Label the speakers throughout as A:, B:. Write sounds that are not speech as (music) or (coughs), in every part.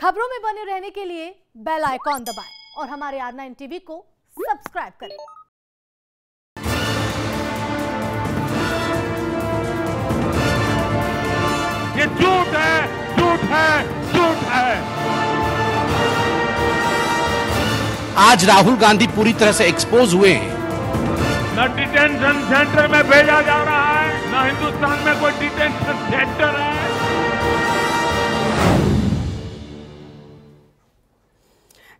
A: खबरों में बने रहने के लिए बेल आइकॉन दबाएं और हमारे आर नाइन टीवी को सब्सक्राइब करें
B: ये झूठ है झूठ है झूठ है
C: आज राहुल गांधी पूरी तरह से
D: एक्सपोज हुए हैं
B: न डिटेंशन सेंटर में भेजा जा रहा है न हिंदुस्तान में कोई डिटेंशन सेंटर है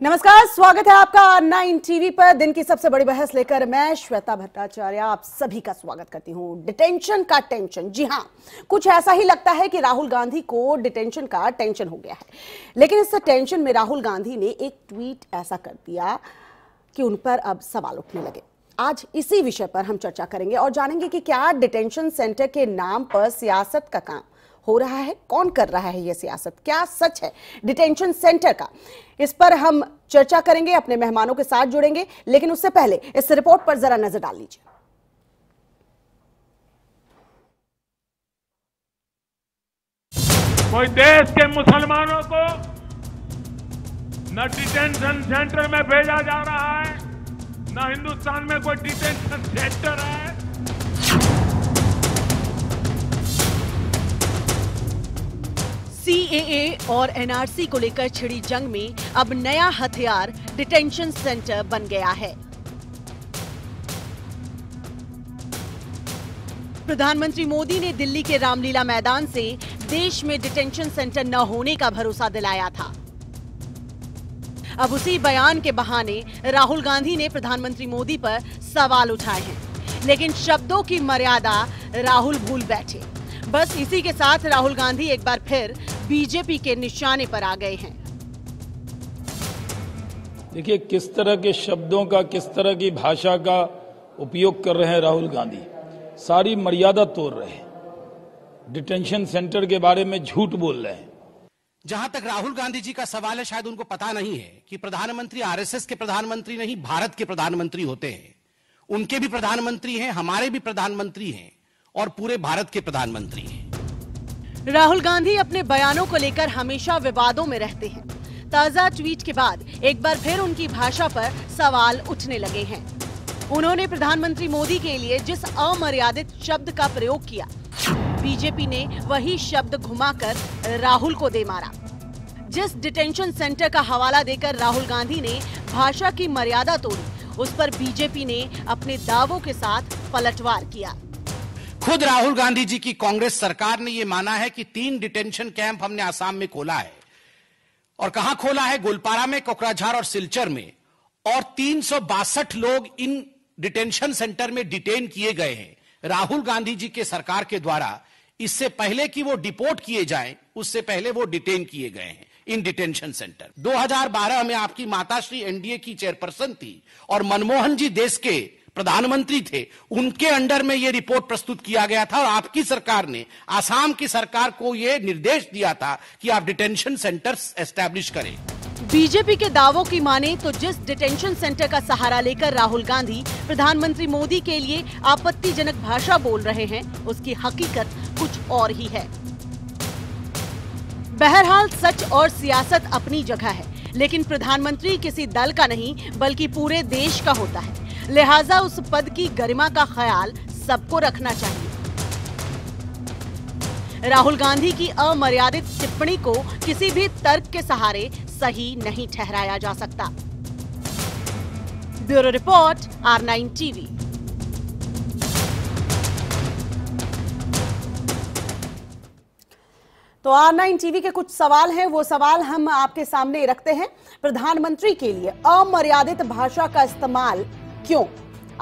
A: नमस्कार स्वागत है आपका नाइन टीवी पर दिन की सबसे बड़ी बहस लेकर मैं श्वेता भट्टाचार्य आप सभी का स्वागत करती हूं डिटेंशन का टेंशन जी हां कुछ ऐसा ही लगता है कि राहुल गांधी को डिटेंशन का टेंशन हो गया है लेकिन इस टेंशन में राहुल गांधी ने एक ट्वीट ऐसा कर दिया कि उन पर अब सवाल उठने लगे आज इसी विषय पर हम चर्चा करेंगे और जानेंगे कि क्या डिटेंशन सेंटर के नाम पर सियासत का काम हो रहा है कौन कर रहा है ये सियासत क्या सच है डिटेंशन सेंटर का इस पर हम चर्चा करेंगे अपने मेहमानों के साथ जुड़ेंगे लेकिन उससे पहले इस रिपोर्ट पर जरा नजर डाल लीजिए
B: कोई देश के मुसलमानों को न डिटेंशन सेंटर में भेजा जा रहा है न हिंदुस्तान में कोई डिटेंशन सेंटर है
A: सीएए और एनआरसी को लेकर छिड़ी जंग में अब नया हथियार डिटेंशन सेंटर बन गया है प्रधानमंत्री मोदी ने दिल्ली के रामलीला मैदान से देश में डिटेंशन सेंटर न होने का भरोसा दिलाया था अब उसी बयान के बहाने राहुल गांधी ने प्रधानमंत्री मोदी पर सवाल उठाए हैं लेकिन शब्दों की मर्यादा राहुल भूल बैठे बस इसी के साथ राहुल गांधी एक बार फिर बीजेपी के निशाने पर आ गए हैं
E: देखिए किस तरह के शब्दों का किस तरह की भाषा का उपयोग कर रहे हैं राहुल गांधी सारी मर्यादा तोड़ रहे हैं डिटेंशन सेंटर के बारे में झूठ बोल रहे हैं जहां तक राहुल गांधी
C: जी का सवाल है शायद उनको पता नहीं है कि प्रधानमंत्री आरएसएस के प्रधानमंत्री नहीं भारत के प्रधानमंत्री होते हैं उनके भी प्रधानमंत्री हैं हमारे भी प्रधानमंत्री हैं और पूरे भारत के
E: प्रधानमंत्री हैं
A: राहुल गांधी अपने बयानों को लेकर हमेशा विवादों में रहते हैं ताजा ट्वीट के बाद एक बार फिर उनकी भाषा पर सवाल उठने लगे हैं उन्होंने प्रधानमंत्री मोदी के लिए जिस अमर्यादित शब्द का प्रयोग किया बीजेपी ने वही शब्द घुमाकर राहुल को दे मारा जिस डिटेंशन सेंटर का हवाला देकर राहुल गांधी ने भाषा की मर्यादा तोड़ी उस पर बीजेपी ने अपने दावों के साथ पलटवार किया
C: खुद राहुल गांधी जी की कांग्रेस सरकार ने यह माना है कि तीन डिटेंशन कैंप हमने आसाम में खोला है और कहा खोला है गोलपारा में कोकराझार और सिलचर में और तीन लोग इन डिटेंशन सेंटर में डिटेन किए गए हैं राहुल गांधी जी के सरकार के द्वारा इससे पहले कि वो डिपोर्ट किए जाएं उससे पहले वो डिटेन किए गए हैं इन डिटेंशन सेंटर 2012 में आपकी माताश्री एनडीए की चेयरपर्सन थी और मनमोहन जी देश के प्रधानमंत्री थे उनके अंडर में ये रिपोर्ट प्रस्तुत किया गया था और आपकी सरकार ने आसाम की सरकार को ये निर्देश दिया था कि आप डिटेंशन सेंटर एस्टेब्लिश करें
A: बीजेपी के दावों की माने तो जिस डिटेंशन सेंटर का सहारा लेकर राहुल गांधी प्रधानमंत्री मोदी के लिए आपत्तिजनक भाषा बोल रहे हैं उसकी हकीकत कुछ और ही है बहरहाल सच और सियासत अपनी जगह है लेकिन प्रधानमंत्री किसी दल का नहीं बल्कि पूरे देश का होता है लिहाजा उस पद की गरिमा का ख्याल सबको रखना चाहिए राहुल गांधी की अमर्यादित टिप्पणी को किसी भी तर्क के सहारे सही नहीं ठहराया जा सकता bureau report R nine TV तो आर नाइन टीवी के कुछ सवाल हैं वो सवाल हम आपके सामने रखते हैं प्रधानमंत्री के लिए अमर्यादित भाषा का इस्तेमाल क्यों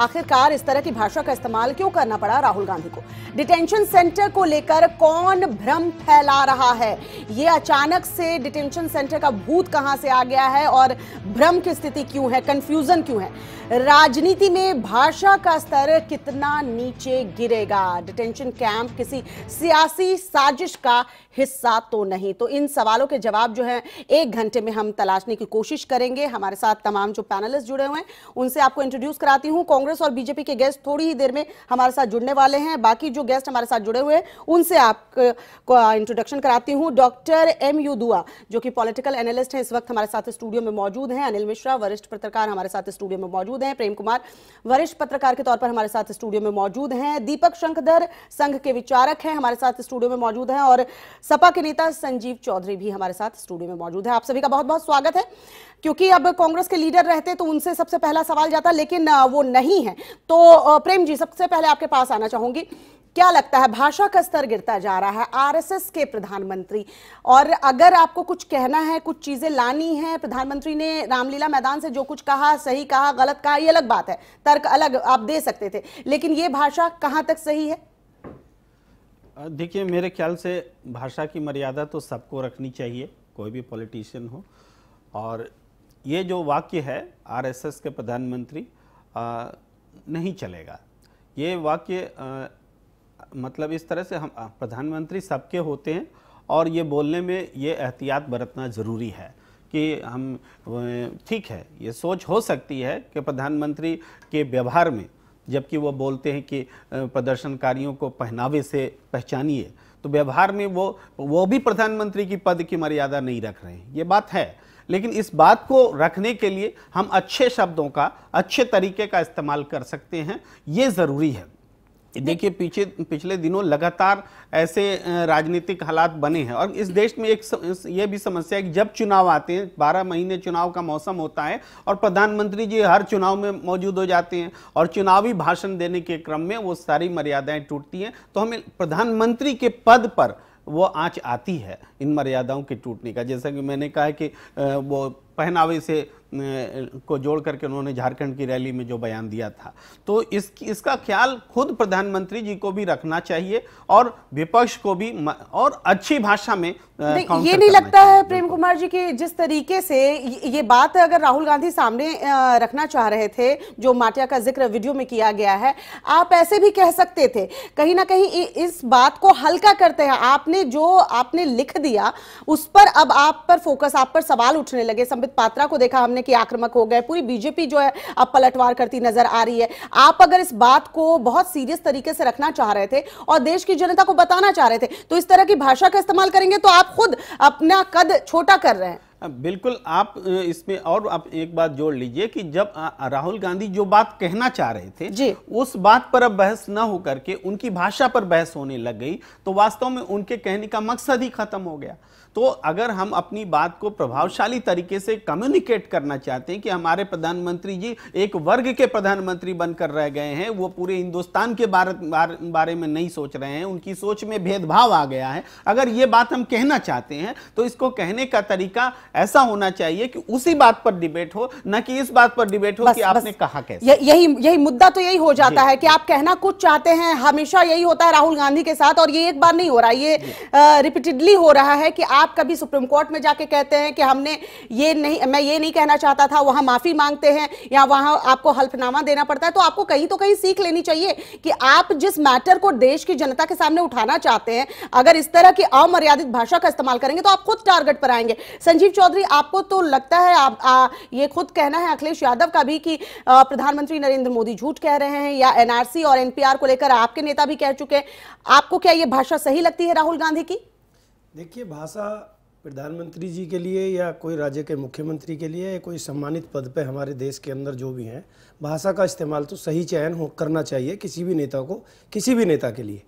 A: आखिरकार इस तरह की भाषा का इस्तेमाल क्यों करना पड़ा राहुल गांधी को डिटेंशन सेंटर को लेकर कौन भ्रम फैला रहा है ये अचानक से डिटेंशन सेंटर का भूत कहां से आ गया है और भ्रम की स्थिति क्यों है कंफ्यूजन क्यों है राजनीति में भाषा का स्तर कितना नीचे गिरेगा डिटेंशन कैंप किसी सियासी साजिश का हिस्सा तो नहीं तो इन सवालों के जवाब जो है एक घंटे में हम तलाशने की कोशिश करेंगे हमारे साथ तमाम जो पैनलिस्ट जुड़े हुए हैं उनसे आपको इंट्रोड्यूस कराती हूं कांग्रेस और बीजेपी के गेस्ट थोड़ी ही देर में हमारे साथ जुड़ने वाले हैं बाकी जो गेस्ट हमारे साथ जुड़े हुए हैं उनसे आपको इंट्रोडक्शन कराती हूँ डॉक्टर एम यू दुआ जो कि पॉलिटिकल एनालिस्ट हैं इस वक्त हमारे साथ स्टूडियो में मौजूद हैं अनिल मिश्रा वरिष्ठ पत्रकार हमारे साथ स्टूडियो में मौजूद मौजूद हैं प्रेम कुमार वरिष्ठ पत्रकार के तौर पर हमारे साथ स्टूडियो में मौजूद हैं दीपक शंखधर संघ के विचारक हैं हमारे साथ स्टूडियो में मौजूद हैं और सपा के नेता संजीव चौधरी भी हमारे साथ स्टूडियो में मौजूद है आप सभी का बहुत बहुत स्वागत है क्योंकि अब कांग्रेस के लीडर रहते तो उनसे सबसे पहला सवाल जाता लेकिन वो नहीं है तो प्रेम जी सबसे पहले आपके पास आना चाहूंगी क्या लगता है भाषा का स्तर गिरता जा रहा है आरएसएस के प्रधानमंत्री और अगर आपको कुछ कहना है कुछ चीजें लानी है प्रधानमंत्री ने रामलीला मैदान से जो कुछ कहा सही कहा गलत कहा ये अलग बात है तर्क अलग आप दे सकते थे लेकिन ये भाषा कहाँ तक सही है
F: देखिए मेरे ख्याल से भाषा की मर्यादा तो सबको रखनी चाहिए कोई भी पॉलिटिशियन हो और ये जो वाक्य है आरएसएस के प्रधानमंत्री नहीं चलेगा ये वाक्य मतलब इस तरह से हम प्रधानमंत्री सबके होते हैं और ये बोलने में ये एहतियात बरतना ज़रूरी है कि हम ठीक है ये सोच हो सकती है कि प्रधानमंत्री के व्यवहार में जबकि वो बोलते हैं कि प्रदर्शनकारियों को पहनावे से पहचानिए तो व्यवहार में वो वो भी प्रधानमंत्री की पद की मर्यादा नहीं रख रहे हैं ये बात है लेकिन इस बात को रखने के लिए हम अच्छे शब्दों का अच्छे तरीके का इस्तेमाल कर सकते हैं ये ज़रूरी है देखिए पीछे पिछले दिनों लगातार ऐसे राजनीतिक हालात बने हैं और इस देश में एक ये भी समस्या है कि जब चुनाव आते हैं बारह महीने चुनाव का मौसम होता है और प्रधानमंत्री जी हर चुनाव में मौजूद हो जाते हैं और चुनावी भाषण देने के क्रम में वो सारी मर्यादाएं टूटती हैं तो हमें प्रधानमंत्री के पद पर वो आँच आती है इन मर्यादाओं के टूटने का जैसा कि मैंने कहा कि वो पहनावे से को जोड़ करके उन्होंने झारखंड की रैली में जो बयान दिया था तो इस इसका ख्याल खुद प्रधानमंत्री जी को भी रखना चाहिए और विपक्ष को भी और अच्छी भाषा में ये नहीं लगता है
A: प्रेम कुमार जी की जिस तरीके से ये बात अगर राहुल गांधी सामने रखना चाह रहे थे जो माटिया का जिक्र वीडियो में किया गया है आप ऐसे भी कह सकते थे कहीं ना कहीं इस बात को हल्का करते हैं आपने जो आपने लिख दिया उस पर अब आप पर फोकस आप पर सवाल उठने लगे संबित पात्रा को देखा हमने कि आक्रमक हो गए पूरी बीजेपी जो है अब पलटवार करती नजर आ रही है आप अगर इस बात को बहुत सीरियस तरीके से रखना चाह रहे थे और देश की जनता को बताना चाह रहे थे तो इस तरह की भाषा का इस्तेमाल करेंगे तो आप खुद अपना कद छोटा कर रहे हैं
F: बिल्कुल आप इसमें और आप एक बात जोड़ लीजिए कि जब राहुल गांधी जो बात कहना चाह रहे थे जी। उस बात पर अब बहस न हो करके उनकी भाषा पर बहस होने लग गई तो वास्तव में उनके कहने का मकसद ही खत्म हो गया तो अगर हम अपनी बात को प्रभावशाली तरीके से कम्युनिकेट करना चाहते हैं कि हमारे प्रधानमंत्री जी एक वर्ग के प्रधानमंत्री बनकर रह गए हैं वो पूरे हिंदुस्तान के भारत बारे में नहीं सोच रहे हैं उनकी सोच में भेदभाव आ गया है अगर ये बात हम कहना चाहते हैं तो इसको कहने का तरीका ऐसा होना चाहिए कि उसी बात पर डिबेट हो न कि इस बात पर डिबेट हो बस, कि आपने बस, कहा कैसे यही
A: यही मुद्दा तो यही हो जाता है कि आप कहना कुछ चाहते हैं हमेशा यही होता है राहुल गांधी के साथ और ये एक बार नहीं हो रहा ये रिपीटेडली हो रहा है कि आप आप कभी सुप्रीम कोर्ट में जाके कहते हैं कि हमने ये नहीं मैं ये नहीं कहना चाहता था वहां माफ़ी मांगते हैं या वहां आपको हल्फनामा देना पड़ता है तो आपको कहीं तो कहीं सीख लेनी चाहिए कि आप जिस मैटर को देश की जनता के सामने उठाना चाहते हैं अगर इस तरह की अमर्यादित भाषा का इस्तेमाल करेंगे तो आप खुद टारगेट पर आएंगे संजीव चौधरी आपको तो लगता है आप आ, ये खुद कहना है अखिलेश यादव का भी कि प्रधानमंत्री नरेंद्र मोदी झूठ कह रहे हैं या एनआरसी और एनपीआर को लेकर आपके नेता भी कह चुके हैं आपको क्या ये भाषा सही लगती है राहुल गांधी की
E: देखिए भाषा प्रधानमंत्री जी के लिए या कोई राज्य के मुख्यमंत्री के लिए या कोई सम्मानित पद पे हमारे देश के अंदर जो भी हैं भाषा का इस्तेमाल तो सही चयन हो करना चाहिए किसी भी नेता को किसी भी नेता के लिए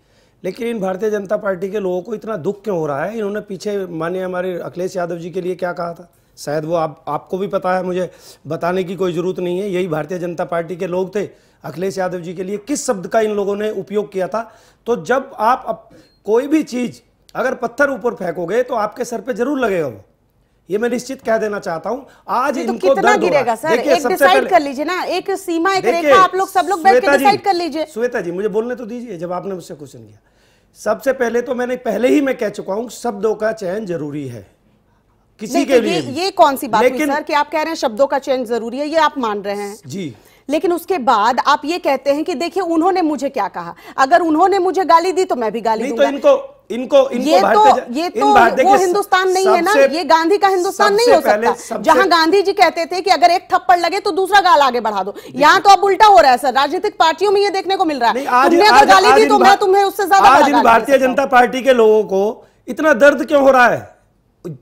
E: लेकिन इन भारतीय जनता पार्टी के लोगों को इतना दुख क्यों हो रहा है इन्होंने पीछे माने हमारे अखिलेश यादव जी के लिए क्या कहा था शायद वो आप आपको भी पता है मुझे बताने की कोई ज़रूरत नहीं है यही भारतीय जनता पार्टी के लोग थे अखिलेश यादव जी के लिए किस शब्द का इन लोगों ने उपयोग किया था तो जब आप कोई भी चीज़ अगर पत्थर ऊपर फेंकोगे तो आपके सर पे जरूर लगेगा वो ये मैं निश्चित कह देना चाहता हूँ आज तो इनको कितना गिरेगा सर एक डिसाइड कर
A: लीजिए ना एक सीमा एक रेखा आप लोग सब लोग बैठ के डिसाइड कर
E: लीजिए श्वेता जी मुझे बोलने तो दीजिए जब आपने मुझसे क्वेश्चन किया सबसे पहले तो मैंने पहले ही मैं कह चुका हूँ शब्दों का चयन जरूरी है किसी के तो लिए ये
A: कौन सी बात लेकिन सर की आप कह रहे हैं शब्दों का चयन जरूरी है ये आप मान रहे हैं जी लेकिन उसके बाद आप ये कहते हैं कि देखिए उन्होंने मुझे क्या कहा अगर उन्होंने मुझे गाली दी तो मैं भी गाली तो दूंगा तो इनको
E: इनको इनको ये तो ये तो वो हिंदुस्तान नहीं है ना ये गांधी का हिंदुस्तान नहीं हो सकता जहां गांधी
A: जी कहते थे कि अगर एक थप्पड़ लगे तो दूसरा गाल आगे बढ़ा दो यहाँ तो अब उल्टा हो रहा है सर राजनीतिक पार्टियों में ये देखने को मिल रहा है अगर गाली दी तो मैं तुम्हें उससे ज्यादा भारतीय
E: जनता पार्टी के लोगों को इतना दर्द क्यों हो रहा है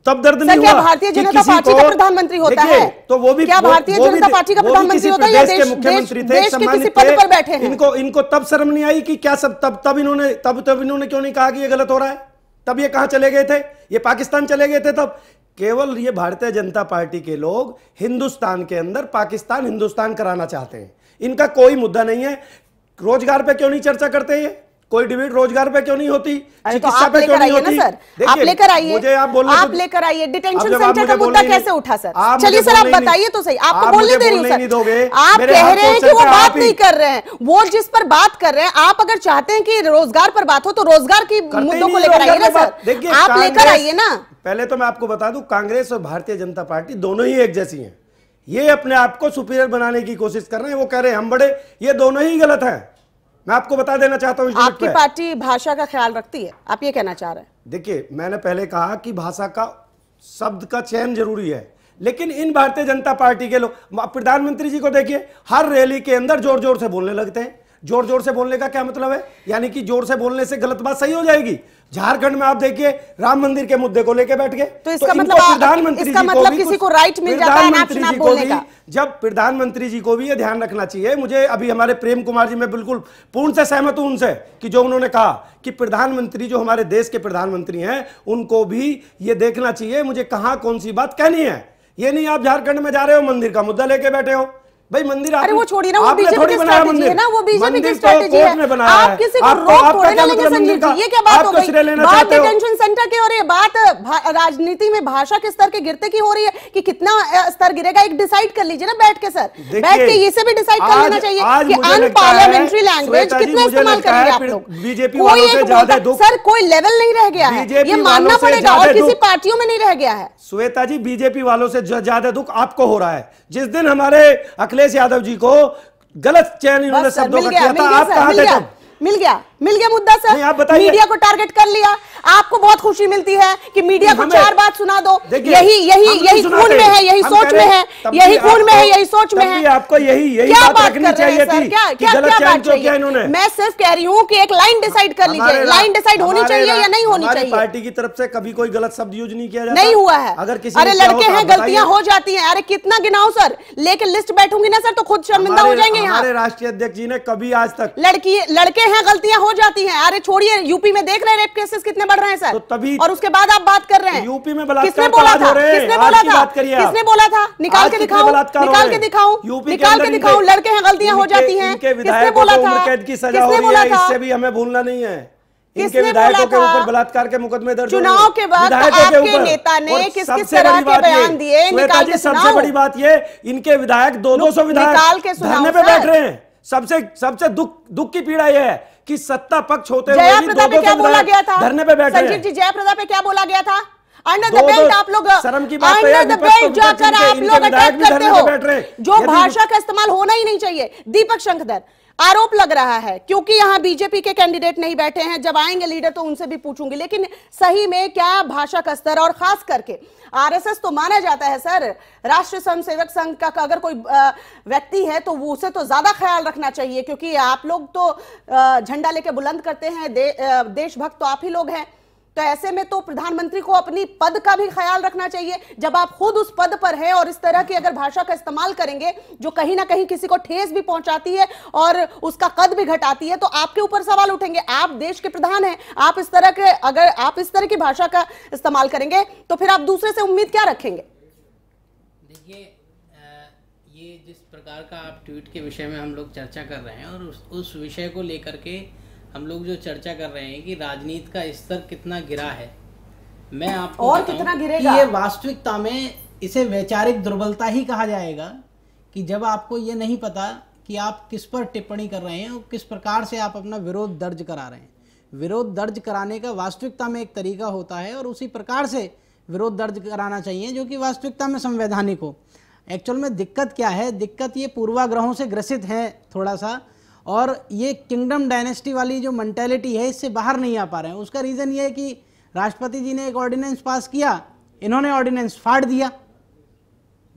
E: तब दर्द नहीं हुआ भारतीय जनता पार्टी का प्रधानमंत्री होता है तो वो भी क्या भारतीय जनता पार्टी का प्रधानमंत्री होता है देश मुख्यमंत्री थे किसी पद पर बैठे हैं इनको इनको तब शर्म नहीं आई कि क्या सब तब तब इन्होंने तब तब इन्होंने क्यों नहीं कहा कि ये गलत हो रहा है तब ये कहा चले गए थे ये पाकिस्तान चले गए थे तब केवल ये भारतीय जनता पार्टी के लोग हिंदुस्तान के अंदर पाकिस्तान हिंदुस्तान कराना चाहते हैं इनका कोई मुद्दा नहीं है रोजगार पे क्यों नहीं चर्चा करते हैं कोई डिबेट रोजगार पे क्यों नहीं होती तो चिकित्सा पे क्यों नहीं होती आप लेकर आइए मुझे आप बोलने आप
A: लेकर आइए डिटेंशन सेंटर का मुद्दा कैसे उठा सर चलिए सर आप बताइए तो सही आपको बोलने दे रही हूँ सर आप कह रहे हैं कि वो बात नहीं कर रहे हैं वो जिस पर बात कर रहे हैं आप अगर चाहते हैं कि रोजगार पर बात हो तो रोजगार की मुद्दों को लेकर आइए ना सर आप लेकर आइए ना
E: पहले तो मैं आपको बता दूं कांग्रेस और भारतीय जनता पार्टी दोनों ही एक जैसी हैं ये अपने आप को सुपीरियर बनाने की कोशिश कर रहे हैं वो कह रहे हैं हम बड़े ये दोनों ही गलत हैं मैं आपको बता देना चाहता हूँ आपकी
A: पार्टी भाषा का ख्याल रखती है आप ये कहना चाह रहे हैं
E: देखिए मैंने पहले कहा कि भाषा का शब्द का चयन जरूरी है लेकिन इन भारतीय जनता पार्टी के लोग प्रधानमंत्री जी को देखिए हर रैली के अंदर जोर जोर से बोलने लगते हैं जोर जोर से बोलने का क्या मतलब है यानी कि जोर से बोलने से गलत बात सही हो जाएगी झारखंड में आप देखिए राम मंदिर के मुद्दे को लेकर बैठ गए तो इसका तो मतलब प्रधानमंत्री इसका मतलब किसी को राइट मिल जाता है प्रधानमंत्री जी को भी जब प्रधानमंत्री जी को भी यह ध्यान रखना चाहिए मुझे अभी हमारे प्रेम कुमार जी मैं बिल्कुल पूर्ण से सहमत हूं उनसे कि जो उन्होंने कहा कि प्रधानमंत्री जो हमारे देश के प्रधानमंत्री हैं उनको भी ये देखना चाहिए मुझे कहा कौन सी बात कहनी है ये नहीं आप झारखंड में जा रहे हो मंदिर का मुद्दा लेके बैठे हो भाई मंदिर अरे वो छोड़िए ना वो बीजेपी की स्ट्रैटेजी है ना वो बीजेपी की स्ट्रैटेजी तो है आप किसी को रोक थोड़े ना लेंगे संजीव जी ये क्या बात हो
A: गई बात डिटेंशन सेंटर की हो रही है बात राजनीति में भाषा के स्तर के गिरते की हो रही है कि कितना स्तर गिरेगा एक डिसाइड कर लीजिए ना बैठ के सर बैठ के इसे भी डिसाइड कर लेना चाहिए कि अनपार्लियामेंट्री लैंग्वेज कितना इस्तेमाल करेंगे आप लोग
E: बीजेपी
A: सर कोई लेवल नहीं रह गया है ये मानना पड़ेगा और किसी पार्टियों में नहीं रह गया है
E: श्वेता जी बीजेपी वालों से ज्यादा दुख आपको हो रहा है जिस दिन हमारे अखिलेश यादव जी को गलत चयन इन्होंने शब्दों का किया था आप कहा थे
A: मिल गया मिल गया मुद्दा सर आप बताइए मीडिया को टारगेट कर लिया आपको बहुत खुशी मिलती है कि मीडिया को चार बात सुना दो यही यही तो यही खून में है यही सोच में है यही खून में है यही सोच में है आपको यही यही क्या बात कर रहे हैं सर क्या क्या क्या बात चाहिए मैं सिर्फ कह रही हूँ की एक लाइन डिसाइड कर लीजिए लाइन डिसाइड होनी चाहिए या नहीं होनी चाहिए
E: पार्टी की तरफ से कभी कोई गलत शब्द यूज नहीं किया नहीं हुआ है अगर किसी अरे लड़के तो हैं गलतियाँ हो
A: जाती है अरे कितना गिनाओ सर लेकिन लिस्ट बैठूंगी ना सर तो खुद शर्मिंदा हो जाएंगे यहाँ
E: राष्ट्रीय अध्यक्ष जी ने कभी आज तक लड़की लड़के हैं गलतियाँ हो जाती है अरे छोड़िए यूपी में देख रहे हैं रेप
A: केसेस कितने बढ़ रहे हैं सर तो तभी और उसके बाद आप बात कर रहे हैं यूपी में किसने बोला था किसने बोला था किसने बोला था निकाल के दिखाऊ निकाल के दिखाऊ निकाल के दिखाऊ लड़के हैं गलतियां हो जाती है किसने बोला था कैद की सजा हो रही है इससे भी हमें
E: भूलना नहीं है इनके विधायकों के ऊपर बलात्कार के मुकदमे दर्ज चुनाव के बाद वक्त आपके नेता ने किस किस तरह के बयान दिए निकाल के सबसे बड़ी बात ये इनके विधायक दो दो सौ विधायक धरने पे बैठ रहे हैं सबसे सबसे दुख दुख की पीड़ा यह है कि सत्ता पक्ष होते हुए भी दो दो क्या बोला गया था धरने पे बैठे संजीव
A: जी जयप्रदा पे क्या बोला गया था अंडर द बेल्ट आप लोग शर्म की बात अंडर द बेल्ट जाकर आप लोग अटैक करते हो जो भाषा का इस्तेमाल होना ही नहीं चाहिए दीपक शंखधर आरोप लग रहा है क्योंकि यहां बीजेपी के कैंडिडेट नहीं बैठे हैं जब आएंगे लीडर तो उनसे भी पूछूंगी लेकिन सही में क्या भाषा का स्तर और खास करके आरएसएस तो माना जाता है सर राष्ट्रीय स्वयं सेवक संघ का अगर कोई व्यक्ति है तो वो उसे तो ज्यादा ख्याल रखना चाहिए क्योंकि आप लोग तो झंडा लेके बुलंद करते हैं दे, देशभक्त तो आप ही लोग हैं तो ऐसे में तो प्रधानमंत्री को अपनी पद का भी ख्याल रखना चाहिए जब आप खुद उस पद पर हैं और इस तरह की अगर भाषा का इस्तेमाल करेंगे जो कहीं ना कहीं किसी को ठेस भी पहुंचाती है और उसका कद भी घटाती है तो आपके ऊपर सवाल उठेंगे आप देश के प्रधान हैं आप इस तरह के अगर आप इस तरह की भाषा का इस्तेमाल करेंगे तो फिर आप दूसरे से उम्मीद क्या रखेंगे
G: देखिए ये जिस प्रकार का आप ट्वीट के विषय में हम लोग चर्चा कर रहे हैं और उस, उस विषय को लेकर के हम लोग जो चर्चा कर रहे हैं कि राजनीति का स्तर कितना गिरा है मैं आपको और कितना गिरेगा कि ये वास्तविकता में इसे वैचारिक दुर्बलता ही कहा जाएगा कि जब आपको ये नहीं पता कि आप किस पर टिप्पणी कर रहे हैं और किस प्रकार से आप अपना विरोध दर्ज करा रहे हैं विरोध दर्ज कराने का वास्तविकता में एक तरीका होता है और उसी प्रकार से विरोध दर्ज कराना चाहिए जो कि वास्तविकता में संवैधानिक हो एक्चुअल में दिक्कत क्या है दिक्कत ये पूर्वाग्रहों से ग्रसित है थोड़ा सा और ये किंगडम डायनेस्टी वाली जो मैंटेलिटी है इससे बाहर नहीं आ पा रहे हैं उसका रीज़न ये है कि राष्ट्रपति जी ने एक ऑर्डिनेंस पास किया इन्होंने ऑर्डिनेंस फाड़ दिया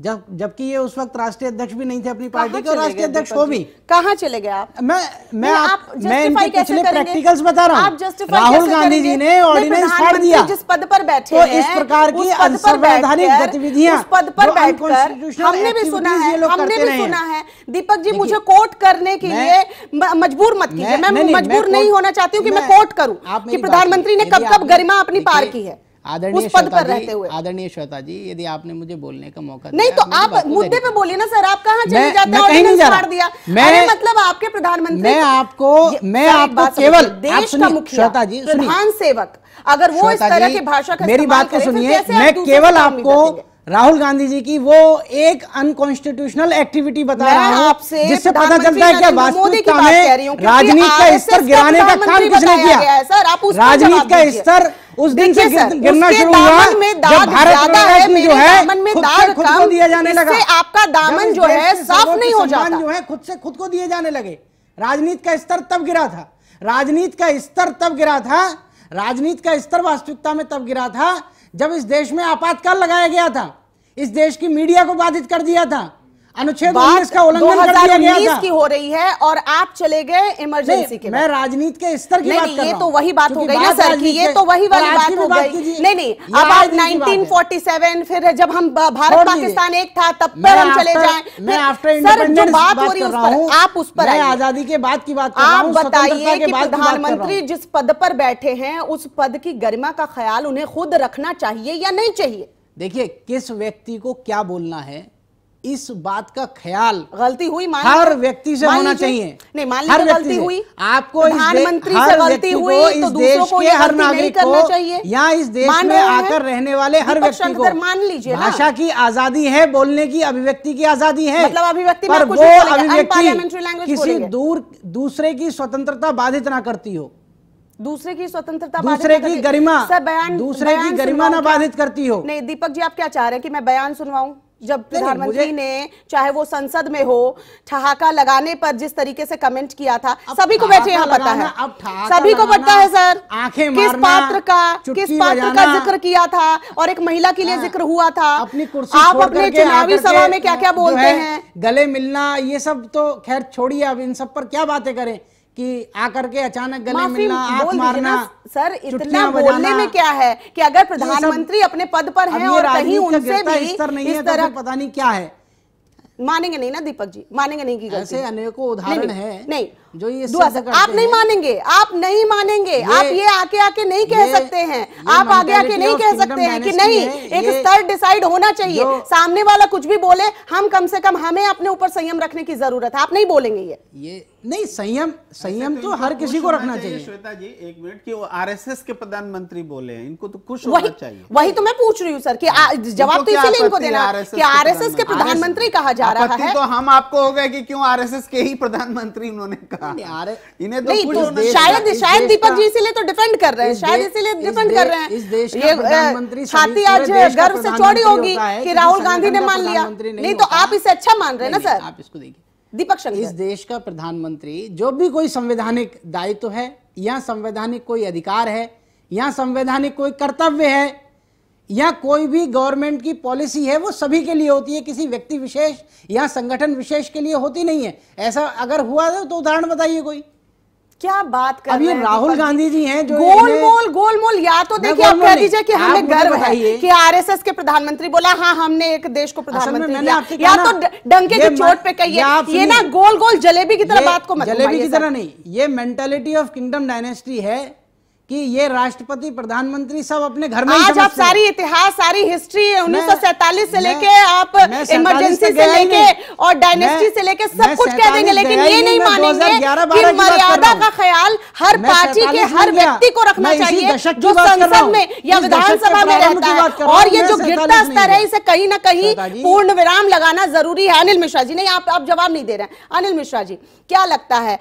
G: जब जबकि ये उस वक्त राष्ट्रीय अध्यक्ष भी नहीं थे अपनी पार्टी के राष्ट्रीय अध्यक्ष हो भी
A: कहा चले गए आप मैं मैं आप मैं इनके पिछले प्रैक्टिकल्स बता रहा हूँ राहुल गांधी जी ने ऑर्डिनेंस फाड़ दिया जिस पद पर बैठे तो इस प्रकार की असंवैधानिक गतिविधियां पद पर बैठकर हमने भी सुना है हमने भी सुना है दीपक जी मुझे कोर्ट करने के लिए मजबूर मत कीजिए मैं मजबूर नहीं होना चाहती हूँ की मैं कोर्ट करूँ की प्रधानमंत्री ने कब कब गरिमा अपनी पार की है
G: आदरणीय पद पर रहते हुए आदरणीय श्वेता जी यदि आपने मुझे बोलने का मौका नहीं तो आप मुद्दे
A: पे बोलिए ना सर आप कहाँ दिया मतलब आपके प्रधानमंत्री मैं तो- आपको
G: मैं आपको तो केवल देश का मुखिया प्रधान
A: सेवक अगर वो इस तरह की भाषा मेरी बात को सुनिए मैं केवल आपको
G: राहुल गांधी जी की वो एक अनकॉन्स्टिट्यूशनल एक्टिविटी बता रहा हूँ आपसे जिससे पता चलता है क्या वास्तविकता में राजनीति का स्तर गिराने का काम किसने किया
A: राजनीति का स्तर उस दिन से गिरना शुरू हुआ जब भारत में जो
G: है खुद से खुद को दिया जाने लगा आपका दामन जो है साफ नहीं हो जाता जो है खुद से खुद को दिए जाने लगे राजनीति का स्तर तब गिरा था राजनीति का स्तर तब गिरा था राजनीति का स्तर वास्तविकता में तब गिरा था जब इस देश में आपातकाल लगाया गया था इस देश की मीडिया को बाधित कर दिया था अनुच्छेद का उल्लंघन कर दिया गया था। की हो
A: रही है और आप चले गए इमरजेंसी के मैं राजनीति के स्तर की बात ये तो वही बात हो गई ना सर की ये तो वही वाली बात हो गई नहीं नहीं अब आप 1947 फिर जब हम भारत पाकिस्तान एक था तब पर हम चले जाए मैं आफ्टर इंडिपेंडेंस बात हो रही है आप उस पर आजादी
G: के बाद की बात आप बताइए कि प्रधानमंत्री
A: जिस पद पर बैठे हैं उस
G: पद की गरिमा का ख्याल उन्हें खुद रखना चाहिए या नहीं चाहिए देखिए किस व्यक्ति को क्या बोलना है इस बात का ख्याल गलती हुई मान हर व्यक्ति से होना चाहिए नहीं मान लीजिए गलती हुई आपको प्रधानमंत्री से गलती हुई तो दूसरों को ये हर नागरिक करना चाहिए यहाँ इस देश में आकर रहने वाले हर व्यक्ति को मान लीजिए भाषा की आजादी है बोलने की अभिव्यक्ति की आजादी है मतलब अभिव्यक्ति पर वो अभिव्यक्ति किसी दूर दूसरे की स्वतंत्रता बाधित ना करती हो
A: दूसरे की स्वतंत्रता दूसरे की गरिमा सर बयान दूसरे की गरिमा ना बाधित करती हो नहीं दीपक जी आप क्या चाह रहे हैं कि मैं बयान सुनवाऊं जब प्रधानमंत्री ने चाहे वो संसद में हो ठहाका लगाने पर जिस तरीके से कमेंट किया था सभी को बैठे यहाँ पता है सभी को पता है सर किस पात्र का किस पात्र का जिक्र
G: किया था और एक महिला के लिए हाँ। जिक्र हुआ था आप अपने चुनावी सभा में क्या क्या बोलते हैं गले मिलना ये सब तो खैर छोड़िए अब इन सब पर क्या बातें करें कि आकर के अचानक गले मिलना आंख मारना सर इतना बोलने में क्या है कि अगर प्रधानमंत्री अपने पद पर हैं और कहीं उनसे भी इस
A: तो तरह पता नहीं क्या है मानेंगे नहीं ना दीपक जी मानेंगे नहीं कि ऐसे अनेकों उदाहरण है नहीं जो ये दुआ करते आप नहीं मानेंगे आप नहीं मानेंगे आप ये आके आके नहीं कह सकते हैं आप आगे आके नहीं कह सकते हैं कि नहीं एक स्तर डिसाइड होना चाहिए सामने वाला कुछ भी बोले हम कम से कम हमें अपने ऊपर संयम रखने की जरूरत है आप नहीं बोलेंगे ये ये नहीं संयम
F: संयम तो, तो हर किसी को रखना चाहिए श्वेता जी एक मिनट की वो आर के प्रधानमंत्री बोले इनको तो कुछ वही चाहिए
A: वही तो मैं पूछ रही हूँ सर की हाँ, जवाब तो इसीलिए इनको देना
F: की आर के प्रधानमंत्री
C: कहा जा रहा है तो
A: हम आपको हो गए की क्यों आर के ही प्रधानमंत्री
F: उन्होंने कहा (laughs) यार इन्हें तो नहीं, तो शायद शायद दीपक जी इसीलिए तो डिफेंड कर रहे हैं शायद इसीलिए डिफेंड कर रहे हैं इस देश ये छाती आज गर्व से चौड़ी होगी कि राहुल
A: गांधी ने मान लिया नहीं तो आप इसे
G: अच्छा मान रहे हैं ना सर आप इसको देखिए दीपक शंकर इस देश का प्रधानमंत्री जो भी कोई संवैधानिक दायित्व है या संवैधानिक कोई अधिकार है या संवैधानिक कोई कर्तव्य है या कोई भी गवर्नमेंट की पॉलिसी है वो सभी के लिए होती है किसी व्यक्ति विशेष या संगठन विशेष के लिए होती नहीं है ऐसा अगर हुआ तो उदाहरण बताइए कोई क्या बात कर अभी राहुल गांधी जी हैं जो गोल मोल गोल
A: मोल या तो देखिए आप कह दीजिए कि हमें गर्व है कि आरएसएस के प्रधानमंत्री बोला हाँ हमने एक देश को प्रधानमंत्री या तो डंके की चोट पे कहिए ये ना
G: गोल गोल जलेबी की तरह बात को जलेबी की तरह नहीं ये मेंटेलिटी ऑफ किंगडम डायनेस्टी है कि ये राष्ट्रपति प्रधानमंत्री सब अपने घर में आज आप सारी इतिहास सारी हिस्ट्री उन्नीस से लेके आप इमरजेंसी से लेके और डायनेस्टी से लेके सब कुछ कह देंगे लेकिन ये नहीं
A: मानेंगे कि मर्यादा का ख्याल हर पार्टी के हर व्यक्ति को रखना चाहिए जो संसद में या विधानसभा में रहता है और ये जो गिरता स्तर है इसे कहीं ना कहीं पूर्ण विराम लगाना जरूरी है अनिल मिश्रा जी नहीं आप जवाब नहीं दे रहे अनिल मिश्रा जी क्या लगता है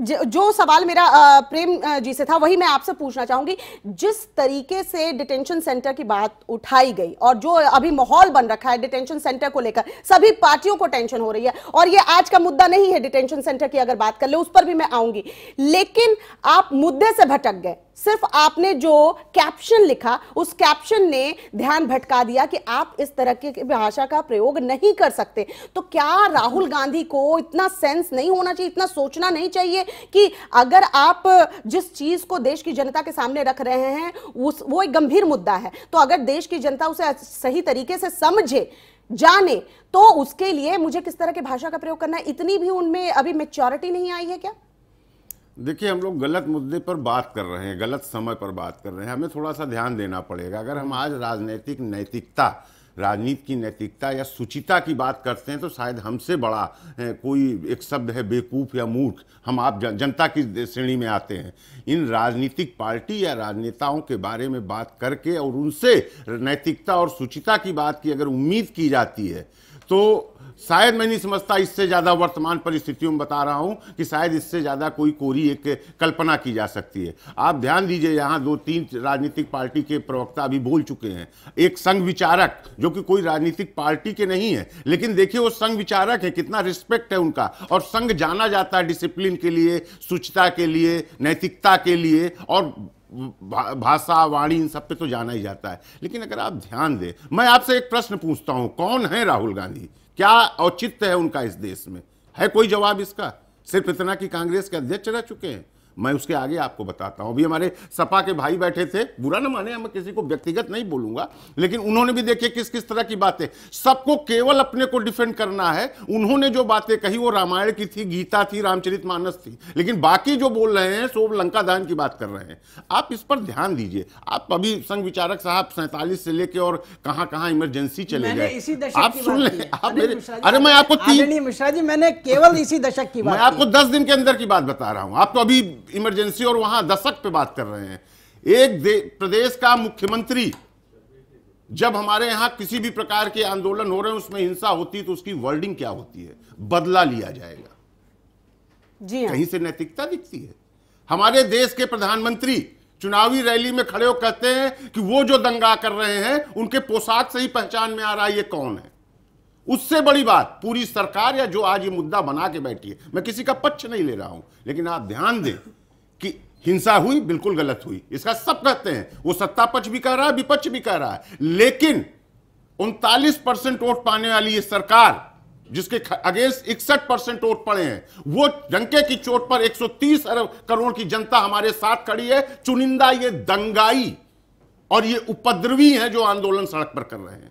A: जो सवाल मेरा प्रेम जी से था वही मैं आपसे पूछना चाहूंगी जिस तरीके से डिटेंशन सेंटर की बात उठाई गई और जो अभी माहौल बन रखा है डिटेंशन सेंटर को लेकर सभी पार्टियों को टेंशन हो रही है और ये आज का मुद्दा नहीं है डिटेंशन सेंटर की अगर बात कर ले उस पर भी मैं आऊंगी लेकिन आप मुद्दे से भटक गए सिर्फ आपने जो कैप्शन लिखा उस कैप्शन ने ध्यान भटका दिया कि आप इस तरह की भाषा का प्रयोग नहीं कर सकते तो क्या राहुल गांधी को इतना सेंस नहीं होना चाहिए इतना सोचना नहीं चाहिए कि अगर आप जिस चीज को देश की जनता के सामने रख रहे हैं उस वो एक गंभीर मुद्दा है तो अगर देश की जनता उसे सही तरीके से समझे जाने तो उसके लिए मुझे किस तरह की भाषा का प्रयोग करना है इतनी भी उनमें अभी मेच्योरिटी नहीं आई है क्या
H: देखिए हम लोग गलत मुद्दे पर बात कर रहे हैं गलत समय पर बात कर रहे हैं हमें थोड़ा सा ध्यान देना पड़ेगा अगर हम आज राजनीतिक नैतिकता राजनीति की नैतिकता या सुचिता की बात करते हैं तो शायद हमसे बड़ा कोई एक शब्द है बेकूफ या मूर्ख हम आप जन, जनता की श्रेणी में आते हैं इन राजनीतिक पार्टी या राजनेताओं के बारे में बात करके और उनसे नैतिकता और सुचिता की बात की अगर उम्मीद की जाती है तो शायद मैं नहीं समझता इससे ज़्यादा वर्तमान परिस्थितियों में बता रहा हूं कि शायद इससे ज़्यादा कोई कोरी एक कल्पना की जा सकती है आप ध्यान दीजिए यहाँ दो तीन राजनीतिक पार्टी के प्रवक्ता अभी बोल चुके हैं एक संघ विचारक जो कि कोई राजनीतिक पार्टी के नहीं है लेकिन देखिए वो संघ विचारक है कितना रिस्पेक्ट है उनका और संघ जाना जाता है डिसिप्लिन के लिए शुचिता के लिए नैतिकता के लिए और भाषा वाणी इन सब पे तो जाना ही जाता है लेकिन अगर आप ध्यान दें मैं आपसे एक प्रश्न पूछता हूं कौन है राहुल गांधी क्या औचित्य है उनका इस देश में है कोई जवाब इसका सिर्फ इतना कि कांग्रेस के अध्यक्ष रह चुके हैं मैं उसके आगे आपको बताता हूँ अभी हमारे सपा के भाई बैठे थे बुरा ना माने मैं किसी को व्यक्तिगत नहीं बोलूंगा लेकिन उन्होंने भी देखिए किस किस तरह की बातें सबको केवल अपने को डिफेंड करना है उन्होंने जो बातें कही वो रामायण की थी गीता थी रामचरित मानस थी लेकिन बाकी जो बोल रहे हैं सो लंका दान की बात कर रहे हैं आप इस पर ध्यान दीजिए आप अभी संघ विचारक साहब सैंतालीस से लेके और कहाँ कहाँ इमरजेंसी चले गए आप सुन ले आप मेरे अरे मैं आपको मिश्रा जी मैंने केवल इसी दशक की बात आपको दस दिन के अंदर की बात बता रहा हूँ आप तो अभी इमरजेंसी और वहां दशक पे बात कर रहे हैं एक प्रदेश का मुख्यमंत्री जब हमारे यहां किसी भी प्रकार के आंदोलन हो रहे हैं उसमें हिंसा होती है तो उसकी वर्डिंग क्या होती है बदला लिया जाएगा जी हाँ। कहीं से नैतिकता दिखती है हमारे देश के प्रधानमंत्री चुनावी रैली में खड़े होकर कहते हैं कि वो जो दंगा कर रहे हैं उनके पोशाक से ही पहचान में आ रहा है ये कौन है उससे बड़ी बात पूरी सरकार या जो आज ये मुद्दा बना के बैठी है मैं किसी का पक्ष नहीं ले रहा हूं लेकिन आप ध्यान दें हिंसा हुई बिल्कुल गलत हुई इसका सब कहते हैं वो सत्ता पक्ष भी कह रहा है विपक्ष भी कह रहा है लेकिन उनतालीस परसेंट वोट पाने वाली ये सरकार जिसके अगेंस्ट इकसठ परसेंट वोट पड़े हैं वो डंके की चोट पर 130 अरब करोड़ की जनता हमारे साथ खड़ी है चुनिंदा ये दंगाई और ये उपद्रवी है जो आंदोलन सड़क पर कर रहे हैं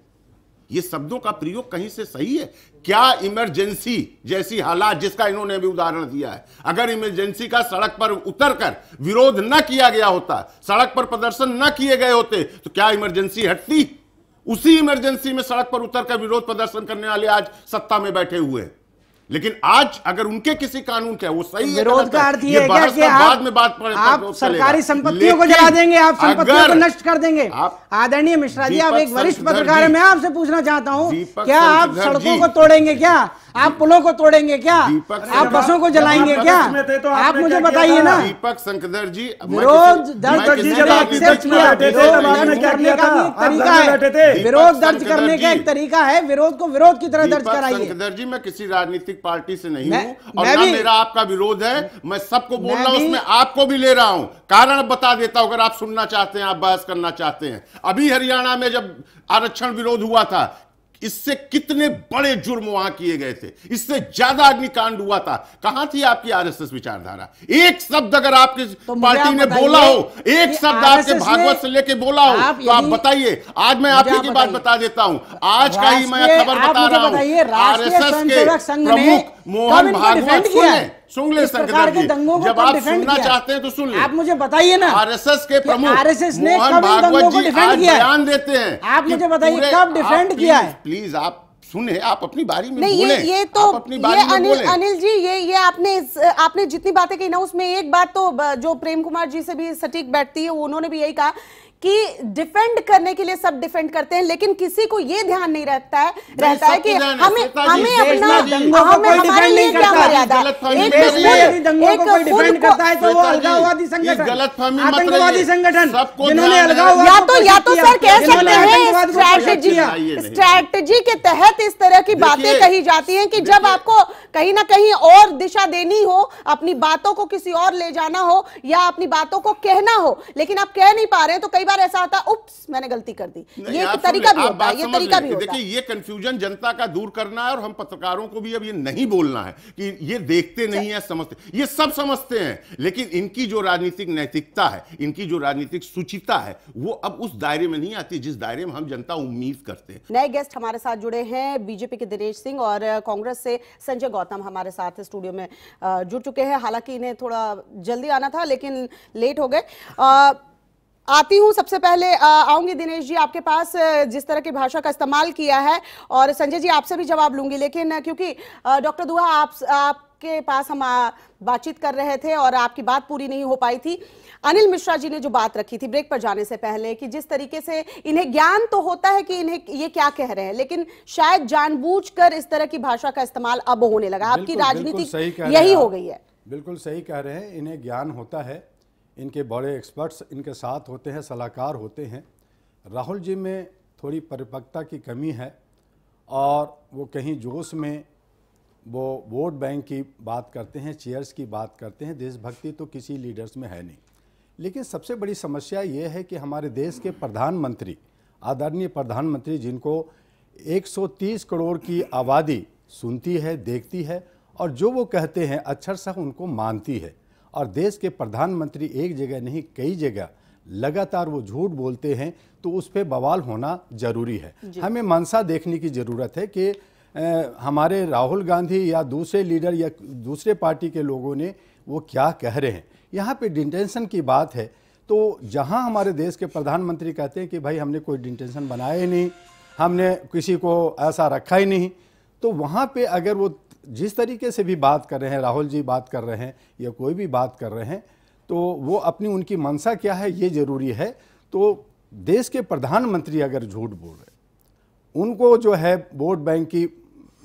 H: ये शब्दों का प्रयोग कहीं से सही है क्या इमरजेंसी जैसी हालात जिसका इन्होंने अभी उदाहरण दिया है अगर इमरजेंसी का सड़क पर उतरकर विरोध न किया गया होता सड़क पर प्रदर्शन न किए गए होते तो क्या इमरजेंसी हटती उसी इमरजेंसी में सड़क पर उतरकर विरोध प्रदर्शन करने वाले आज सत्ता में बैठे हुए हैं लेकिन आज अगर उनके किसी कानून के वो सही विरोध का बाद में बात पड़े आप सरकारी संपत्तियों को जला देंगे आप संपत्तियों को नष्ट
G: कर देंगे आदरणीय मिश्रा जी आप एक वरिष्ठ पत्रकार है मैं आपसे पूछना चाहता हूँ
H: क्या आप सड़कों को तोड़ेंगे क्या
G: आप पुलों को तोड़ेंगे क्या आप बसों
H: को जलाएंगे क्या तो आप मुझे बताइए ना दीपक शंकर जी विरोध दर्ज तो करने का तरीका है विरोध दर्ज करने का एक तरीका है विरोध को विरोध की तरह दर्ज कराइए शंकर जी मैं किसी राजनीतिक पार्टी से नहीं हूँ और मेरा आपका विरोध है मैं सबको बोल रहा हूँ उसमें आपको भी ले रहा हूँ कारण बता देता हूँ अगर आप सुनना चाहते हैं आप बहस करना चाहते हैं अभी हरियाणा में जब आरक्षण विरोध हुआ था इससे कितने बड़े जुर्म वहां किए गए थे इससे ज्यादा अग्निकांड हुआ था कहां थी आपकी आरएसएस विचारधारा एक शब्द अगर आपके तो पार्टी ने बोला हो एक शब्द आपके भागवत से लेके बोला हो तो आप बताइए आज मैं आप ही की बात बता देता हूं आज का ही मैं खबर बता रहा हूं आरएसएस के प्रमुख मोहन भागवत सुन ले सरकार के दंगों को जब आप सुनना चाहते हैं तो सुन ले आप
G: मुझे बताइए ना आरएसएस के प्रमुख आरएसएस ने कब इन दंगों को डिफेंड किया बयान देते हैं आप मुझे बताइए कब डिफेंड किया है
H: प्लीज आप सुने आप अपनी बारी में नहीं ये ये तो अपनी बारी ये में अनिल बोलें। अनिल
A: जी ये ये आपने आपने जितनी बातें कही ना उसमें एक बात तो जो प्रेम कुमार जी से भी सटीक बैठती है उन्होंने भी यही कहा कि डिफेंड करने के लिए सब डिफेंड करते हैं लेकिन किसी को ये ध्यान नहीं रहता है रहता है कि हमें हमें अपना हमें हमारे लिए क्या मर्यादा आतंकवादी संगठन
H: जिन्होंने या तो या तो सर कह सकते हैं स्ट्रैटेजी
A: स्ट्रेटजी के तहत इस तरह की बातें कही जाती हैं कि जब आपको कहीं ना कहीं और दिशा देनी हो अपनी बातों को किसी और ले जाना हो या अपनी बातों को कहना हो लेकिन आप कह नहीं पा रहे तो कई बार ऐसा होता है उप्स मैंने गलती कर दी ये तरीका भी होता है ये तरीका भी देखिए
H: ये कंफ्यूजन जनता का दूर करना है और हम पत्रकारों को भी अब ये नहीं बोलना है कि ये देखते अच्छा। नहीं है समझते ये सब समझते हैं लेकिन इनकी जो राजनीतिक नैतिकता है इनकी जो राजनीतिक सुचिता है वो अब उस दायरे में नहीं आती जिस दायरे में हम जनता उम्मीद करते हैं
A: नए गेस्ट हमारे साथ जुड़े हैं बीजेपी के दिनेश सिंह और कांग्रेस से संजय गौतम गौतम हमारे साथ स्टूडियो में जुड़ चुके हैं हालांकि इन्हें थोड़ा जल्दी आना था लेकिन लेट हो गए आती हूं सबसे पहले आऊंगी दिनेश जी आपके पास जिस तरह की भाषा का इस्तेमाल किया है और संजय जी आपसे भी जवाब लूंगी लेकिन क्योंकि डॉक्टर दुआ आप आप के पास हम बातचीत कर रहे थे और आपकी बात पूरी नहीं हो पाई थी अनिल मिश्रा जी ने जो बात रखी थी ब्रेक पर जाने से पहले कि जिस तरीके से इन्हें ज्ञान तो होता है कि इन्हें ये क्या कह रहे हैं लेकिन शायद जानबूझकर इस तरह की भाषा का इस्तेमाल अब होने लगा आपकी राजनीति यही हो गई है
D: बिल्कुल सही कह रहे हैं इन्हें ज्ञान होता है इनके बड़े एक्सपर्ट्स इनके साथ होते हैं सलाहकार होते हैं राहुल जी में थोड़ी परिपक्वता की कमी है और वो कहीं जोश में वो वोट बैंक की बात करते हैं चेयर्स की बात करते हैं देशभक्ति तो किसी लीडर्स में है नहीं लेकिन सबसे बड़ी समस्या ये है कि हमारे देश के प्रधानमंत्री आदरणीय प्रधानमंत्री जिनको 130 करोड़ की आबादी सुनती है देखती है और जो वो कहते हैं अक्षर सा उनको मानती है और देश के प्रधानमंत्री एक जगह नहीं कई जगह लगातार वो झूठ बोलते हैं तो उस पर बवाल होना जरूरी है हमें मनसा देखने की ज़रूरत है कि हमारे राहुल गांधी या दूसरे लीडर या दूसरे पार्टी के लोगों ने वो क्या कह रहे हैं यहाँ पे डिटेंशन की बात है तो जहाँ हमारे देश के प्रधानमंत्री कहते हैं कि भाई हमने कोई डिटेंशन बनाया ही नहीं हमने किसी को ऐसा रखा ही नहीं तो वहाँ पे अगर वो जिस तरीके से भी बात कर रहे हैं राहुल जी बात कर रहे हैं या कोई भी बात कर रहे हैं तो वो अपनी उनकी मंशा क्या है ये ज़रूरी है तो देश के प्रधानमंत्री अगर झूठ बोल रहे उनको जो है वोट बैंक की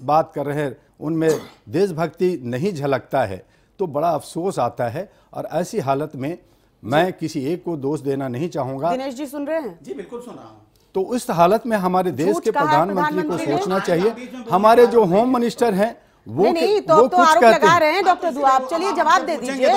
D: बात कर रहे हैं उनमें देशभक्ति नहीं झलकता है तो बड़ा अफसोस आता है और ऐसी हालत में मैं किसी एक को दोष देना नहीं चाहूंगा दिनेश
A: जी सुन रहे हैं जी बिल्कुल सुन रहा हूँ
D: तो उस हालत में हमारे देश के प्रधानमंत्री को सोचना चाहिए हमारे जो होम मिनिस्टर हैं वो नहीं, नहीं, तो, वो तो कुछ कहते लगा रहे
A: हैं डॉक्टर तो चलिए तो जवाब दे दीजिए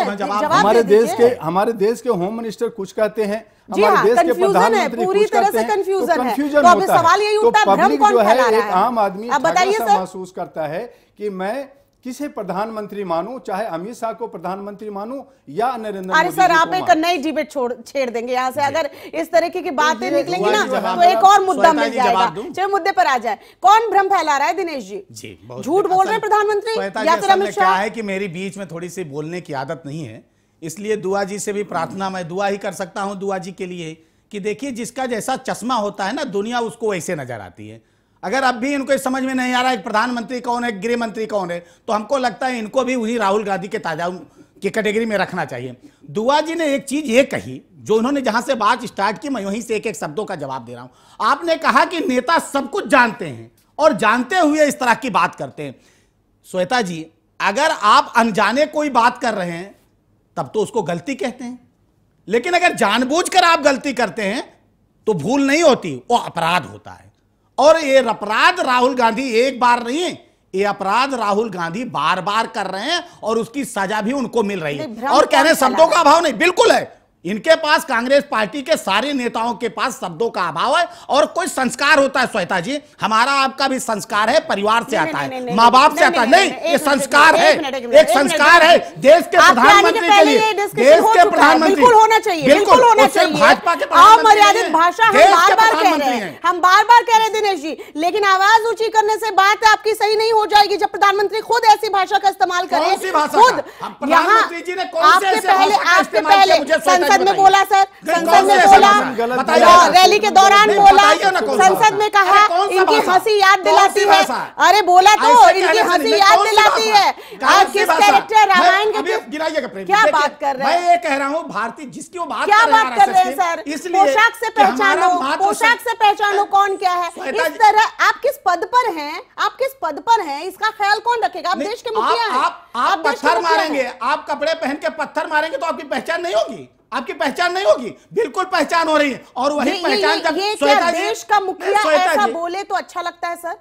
A: हमारे देश के
D: हमारे देश के होम मिनिस्टर कुछ कहते हैं जी हाँ, कंफ्यूजन है पूरी तरह से कंफ्यूजन तो है तो अब सवाल यही तो उठता है भ्रम कौन फैला रहा है आम आदमी अब अच्छा बताइए सर महसूस करता है कि मैं किसे प्रधानमंत्री मानूं चाहे अमित शाह को प्रधानमंत्री मानूं या नरेंद्र मोदी अरे सर आप एक
A: नई डिबेट छोड़ छेड़ देंगे यहाँ से अगर इस तरीके की तो बातें निकलेंगी ना तो एक और मुद्दा मिल जाएगा चलो मुद्दे पर आ जाए कौन भ्रम फैला रहा है दिनेश जी
C: झूठ बोल अच्छा। रहे
A: प्रधानमंत्री या फिर अमित शाह है
C: की मेरी बीच में थोड़ी सी बोलने की आदत नहीं है इसलिए दुआ जी से भी प्रार्थना मैं दुआ ही कर सकता हूँ दुआ जी के लिए कि देखिए जिसका जैसा चश्मा होता है ना दुनिया उसको वैसे नजर आती है अगर अब भी इनको समझ में नहीं आ रहा है प्रधानमंत्री कौन है गृह मंत्री कौन है तो हमको लगता है इनको भी वही राहुल गांधी के ताजा की कैटेगरी में रखना चाहिए दुआ जी ने एक चीज ये कही जो उन्होंने जहां से बात स्टार्ट की मैं वहीं से एक एक शब्दों का जवाब दे रहा हूं आपने कहा कि नेता सब कुछ जानते हैं और जानते हुए इस तरह की बात करते हैं श्वेता जी अगर आप अनजाने कोई बात कर रहे हैं तब तो उसको गलती कहते हैं लेकिन अगर जानबूझकर आप गलती करते हैं तो भूल नहीं होती वो अपराध होता है और ये अपराध राहुल गांधी एक बार नहीं है ये अपराध राहुल गांधी बार बार कर रहे हैं और उसकी सजा भी उनको मिल रही है और कह हैं शब्दों का अभाव नहीं बिल्कुल है इनके पास कांग्रेस पार्टी के सारे नेताओं के पास शब्दों का अभाव है और कोई संस्कार होता है श्वेता जी हमारा आपका भी संस्कार है परिवार से आता है माँ बाप से आता है नहीं ये संस्कार है एक संस्कार है देश के प्रधानमंत्री के लिए देश के प्रधानमंत्री होना चाहिए बिल्कुल होना चाहिए
A: भाजपा के अमर्यादित भाषा हम बार बार कह रहे हैं हम बार बार कह रहे हैं दिनेश जी लेकिन आवाज ऊंची करने से बात आपकी सही नहीं हो जाएगी जब प्रधानमंत्री खुद ऐसी भाषा का इस्तेमाल करें खुद यहाँ आपसे पहले आपसे पहले संसद में बोला सर
C: संसद
H: में बोला रैली के दौरान बोला संसद में कहा इनकी हंसी याद
A: दिलाती है अरे बोला तो इनकी हंसी याद दिलाती है आज किस कैरेक्टर
C: रामायण के
A: क्या बात कर रहे हैं मैं ये कह रहा हूँ भारतीय जिसकी वो बात क्या बात कर रहे हैं सर पोशाक से पहचानो पोशाक से पहचानो कौन क्या है इस तरह आप किस पद पर हैं आप किस पद पर हैं इसका ख्याल कौन रखेगा आप देश के मुखिया हैं आप पत्थर मारेंगे
C: आप कपड़े पहन के पत्थर मारेंगे तो आपकी पहचान नहीं होगी आपकी पहचान नहीं होगी बिल्कुल पहचान हो रही है और वही ये, पहचान ये, जब ये, देश का मुखिया ऐसा
A: बोले तो अच्छा लगता है सर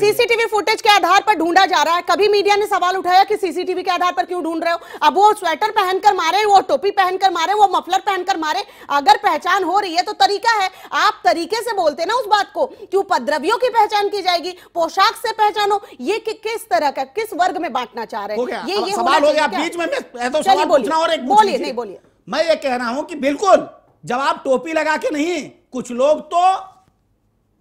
A: सीसीटीवी फुटेज के आधार पर ढूंढा जा रहा है कभी मीडिया ने सवाल उठाया कि सीसीटीवी के आधार पर क्यों ढूंढ रहे हो अब वो स्वेटर पहनकर मारे वो टोपी पहनकर मारे वो मफलर पहनकर मारे अगर पहचान हो रही है तो तरीका है आप तरीके से बोलते ना उस बात को कि उपद्रवियों की पहचान की जाएगी पोशाक से पहचानो ये कि किस तरह का किस वर्ग में बांटना चाह रहे हैं ये सवाल हो गया बीच में बोलिए नहीं बोलिए
C: मैं ये कह रहा हूँ कि बिल्कुल जब आप टोपी लगा के नहीं कुछ लोग तो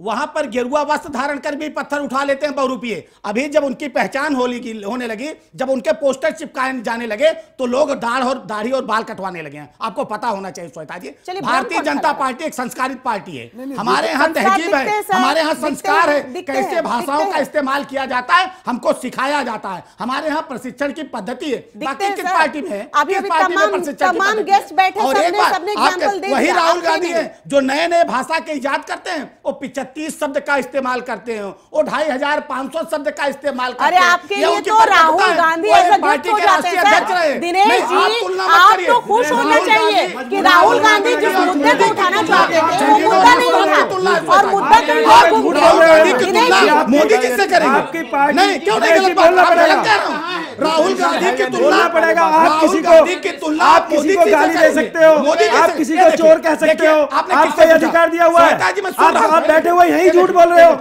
C: वहां पर गेरुआ वस्त्र धारण कर भी पत्थर उठा लेते हैं बहुरूपीय अभी जब उनकी पहचान होने की होने लगी जब उनके पोस्टर चिपकाए जाने लगे तो लोग दाढ़ और दाढ़ी और बाल कटवाने लगे हैं आपको पता होना चाहिए श्वेता जी भारतीय जनता पार्टी एक संस्कारित पार्टी
G: है हमारे यहाँ तहजीब है हमारे यहाँ संस्कार है कैसे भाषाओं का
C: इस्तेमाल किया जाता है हमको सिखाया जाता है हमारे यहाँ प्रशिक्षण की पद्धति है बाकी किस पार्टी में किस पार्टी में प्रशिक्षण और एक बार वही राहुल गांधी है जो नए नए भाषा के ईजाद करते हैं वो पिक्चर तीस शब्द का इस्तेमाल करते हैं वो ढाई हजार पांच सौ शब्द का इस्तेमाल करते हैं ये तो राहुल गांधी पार्टी के राष्ट्रीय अध्यक्ष रहे दिनेश जी आप तो खुश होना चाहिए कि राहुल गांधी जिस मुद्दे को उठाना चाहते हैं वो मुद्दा नहीं उठा और मुद्दा कहीं मोदी जी से करेंगे
E: आपकी पार्टी नहीं क्यों नहीं राहुल गांधी की तुलना पड़ेगा आप किसी को आप किसी को गाली दे सकते हो आप किसी को चोर कह सकते हो आपको अधिकार दिया हुआ है आप बैठे हुए यही झूठ बोल रहे हो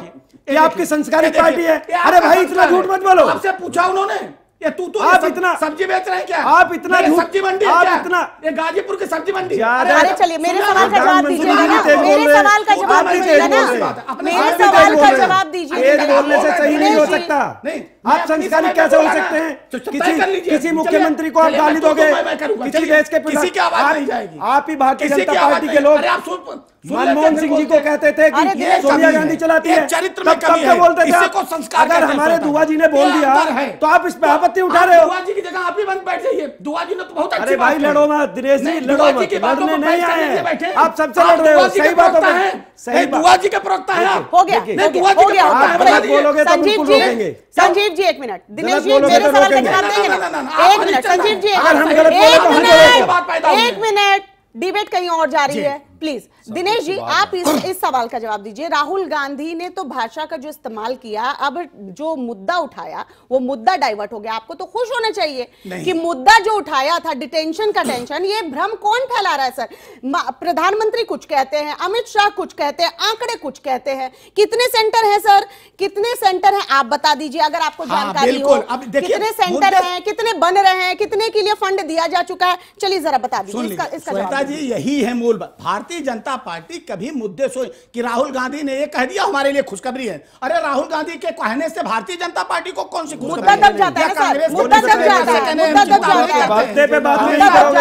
E: ये आपकी संस्कारिक पार्टी है अरे भाई इतना
C: झूठ मत बोलो आपसे पूछा उन्होंने ये तू तो आप इतना सब्जी बेच रहे हैं क्या आप इतना सब्जी मंडी आप इतना ये गाजीपुर की सब्जी मंडी अरे चलिए मेरे सवाल का जवाब दीजिए ना मेरे सवाल का जवाब दीजिए ना मेरे सवाल का जवाब दीजिए बोलने से सही नहीं हो सकता
E: नहीं आप संस्कारी कैसे हो सकते हैं तो किसी किसी मुख्यमंत्री को आप गाली दोगे किसी देश के आप ही भारतीय जनता पार्टी के लोग मनमोहन सिंह जी को कहते थे कि ये सोनिया गांधी चलाती है चरित्र में कमी है बोलते थे इसे को संस्कार अगर हमारे दुआ जी ने बोल दिया तो आप इस पे तो आपत्ति उठा रहे हो दुआ
C: जी की जगह आप भी बंद बैठ जाइए दुआ जी ने तो बहुत अच्छी बात लड़ो मत
E: दिनेश जी लड़ो मत लड़ने नहीं आए हैं आप सबसे लड़ रहे हो सही बात है सही दुआ जी के प्रवक्ता है हो गया नहीं दुआ जी के प्रवक्ता है बोलोगे तो बिल्कुल रोकेंगे
A: संजीव जी एक मिनट दिनेश जी मेरे तो सवाल का जवाब देंगे एक मिनट संजीव जी अगर हम गलत बोले
C: तो
A: हम एक मिनट डिबेट कहीं और जा रही है प्लीज दिनेश जी आप इस इस सवाल का जवाब दीजिए राहुल गांधी ने तो भाषा का जो इस्तेमाल किया अब जो मुद्दा उठाया वो मुद्दा डाइवर्ट हो गया आपको तो खुश होना चाहिए कि मुद्दा जो उठाया था डिटेंशन का टेंशन ये भ्रम कौन फैला रहा है सर प्रधानमंत्री कुछ कहते हैं अमित शाह कुछ कहते हैं आंकड़े कुछ कहते हैं कितने सेंटर है सर कितने सेंटर है आप बता दीजिए अगर आपको हाँ, जानकारी हो कितने सेंटर है कितने बन रहे हैं कितने के लिए फंड दिया जा चुका है चलिए जरा बता दीजिए इसका इसका
C: यही है मूल भारत भारतीय जनता पार्टी कभी मुद्दे सोए कि राहुल गांधी ने ये कह दिया हमारे लिए खुशखबरी है अरे राहुल गांधी के कहने से भारतीय जनता पार्टी को कौन सी खुशखबरी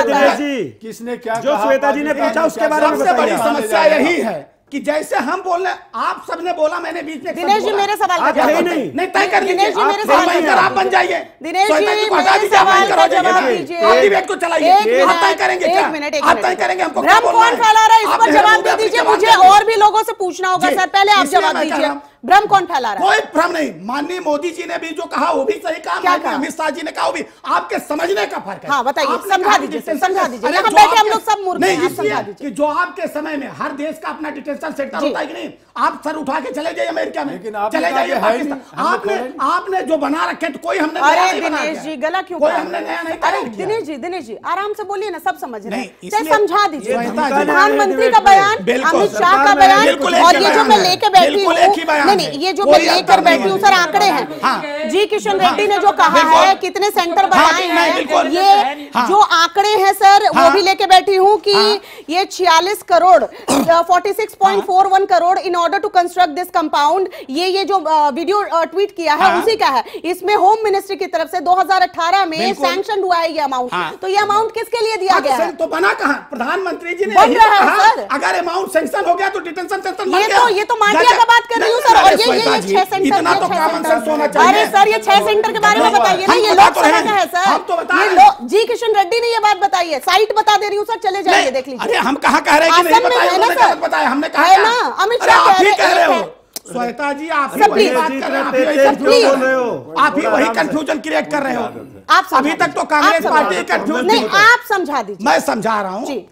C: कांग्रेस किसने क्या जो श्वेता जी ने पूछा उसके बारे में बड़ी समस्या यही है कि जैसे हम बोल रहे आप सबने बोला मैंने बीच में दिनेश जी मेरे सवाल का जवाब नहीं नहीं तय कर लीजिए दिनेश जी मेरे सवाल का आप बन जाइए दिनेश जी मेरे सवाल का जवाब दीजिए आप डिबेट को चलाइए आप तय करेंगे क्या आप तय करेंगे हमको भ्रम कौन रहा है इस पर जवाब दे दीजिए मुझे और भी
A: लोगों से पूछना होगा सर पहले आप जवाब दीजिए भ्रम कौन फैला रहा है कोई
C: भ्रम नहीं माननीय मोदी जी ने भी जो कहा वो भी सही कहा क्या अमित शाह जी ने कहा वो भी आपके समझने का फर्क है हाँ बताइए समझा दीजिए समझा दीजिए हम लोग सब मूर्ख नहीं जो आपके समय में हर देश का अपना डिटेंशन सेंटर होता है कि नहीं आप सर उठा के चले जाइए अमेरिका में लेकिन आप चले जाइए आपने आपने जो बना रखे तो कोई हमने अरे दिनेश जी गला क्यों कोई हमने नया नहीं अरे
A: दिनेश जी दिनेश जी आराम से बोलिए ना सब समझ रहे हैं तो समझा दीजिए प्रधानमंत्री का बयान अमित शाह का बयान और ये जो मैं लेके बैठी हूँ नहीं नहीं ये जो मैं लेकर बैठी हूँ सर आंकड़े हैं हाँ। जी किशन रेड्डी हाँ। ने जो कहा है कितने सेंटर हाँ, बनाए हैं ये जो आंकड़े हैं सर वो भी लेके बैठी हूँ की ये छियालीस crore forty (coughs) crore in order to construct this compound ये ये जो वीडियो ट्वीट किया है हाँ। उसी का है इसमें होम मिनिस्ट्री की तरफ से 2018 में सैंक्शन हुआ है ये अमाउंट हाँ। तो ये अमाउंट किसके लिए दिया हाँ, तो गया है तो बना कहा प्रधानमंत्री जी ने अगर अमाउंट सैंक्शन हो गया तो डिटेंशन सेंशन ये तो ये तो माफिया का बात कर रही हूँ सर और ये ये छह सेंटर इतना तो कॉमन सेंस होना चाहिए अरे सर ये छह सेंटर के बारे में बताइए ना ये तो लोग तो है सर हम तो बता रहे हैं जी किशन रेड्डी ने ये बात बताई है साइट बता दे रही हूँ सर चले जाइए देख लीजिए अरे हम कहा कह रहे हैं कि नहीं बताया हमने कहा है ना
B: अमित शाह आप ही कह रहे हो
A: जी आप
C: ही वही रहे हो आप ही वही कंफ्यूजन क्रिएट कर रहे हो आप अभी तक तो कांग्रेस पार्टी कंफ्यूजन आप समझा दीजिए मैं समझा रहा हूँ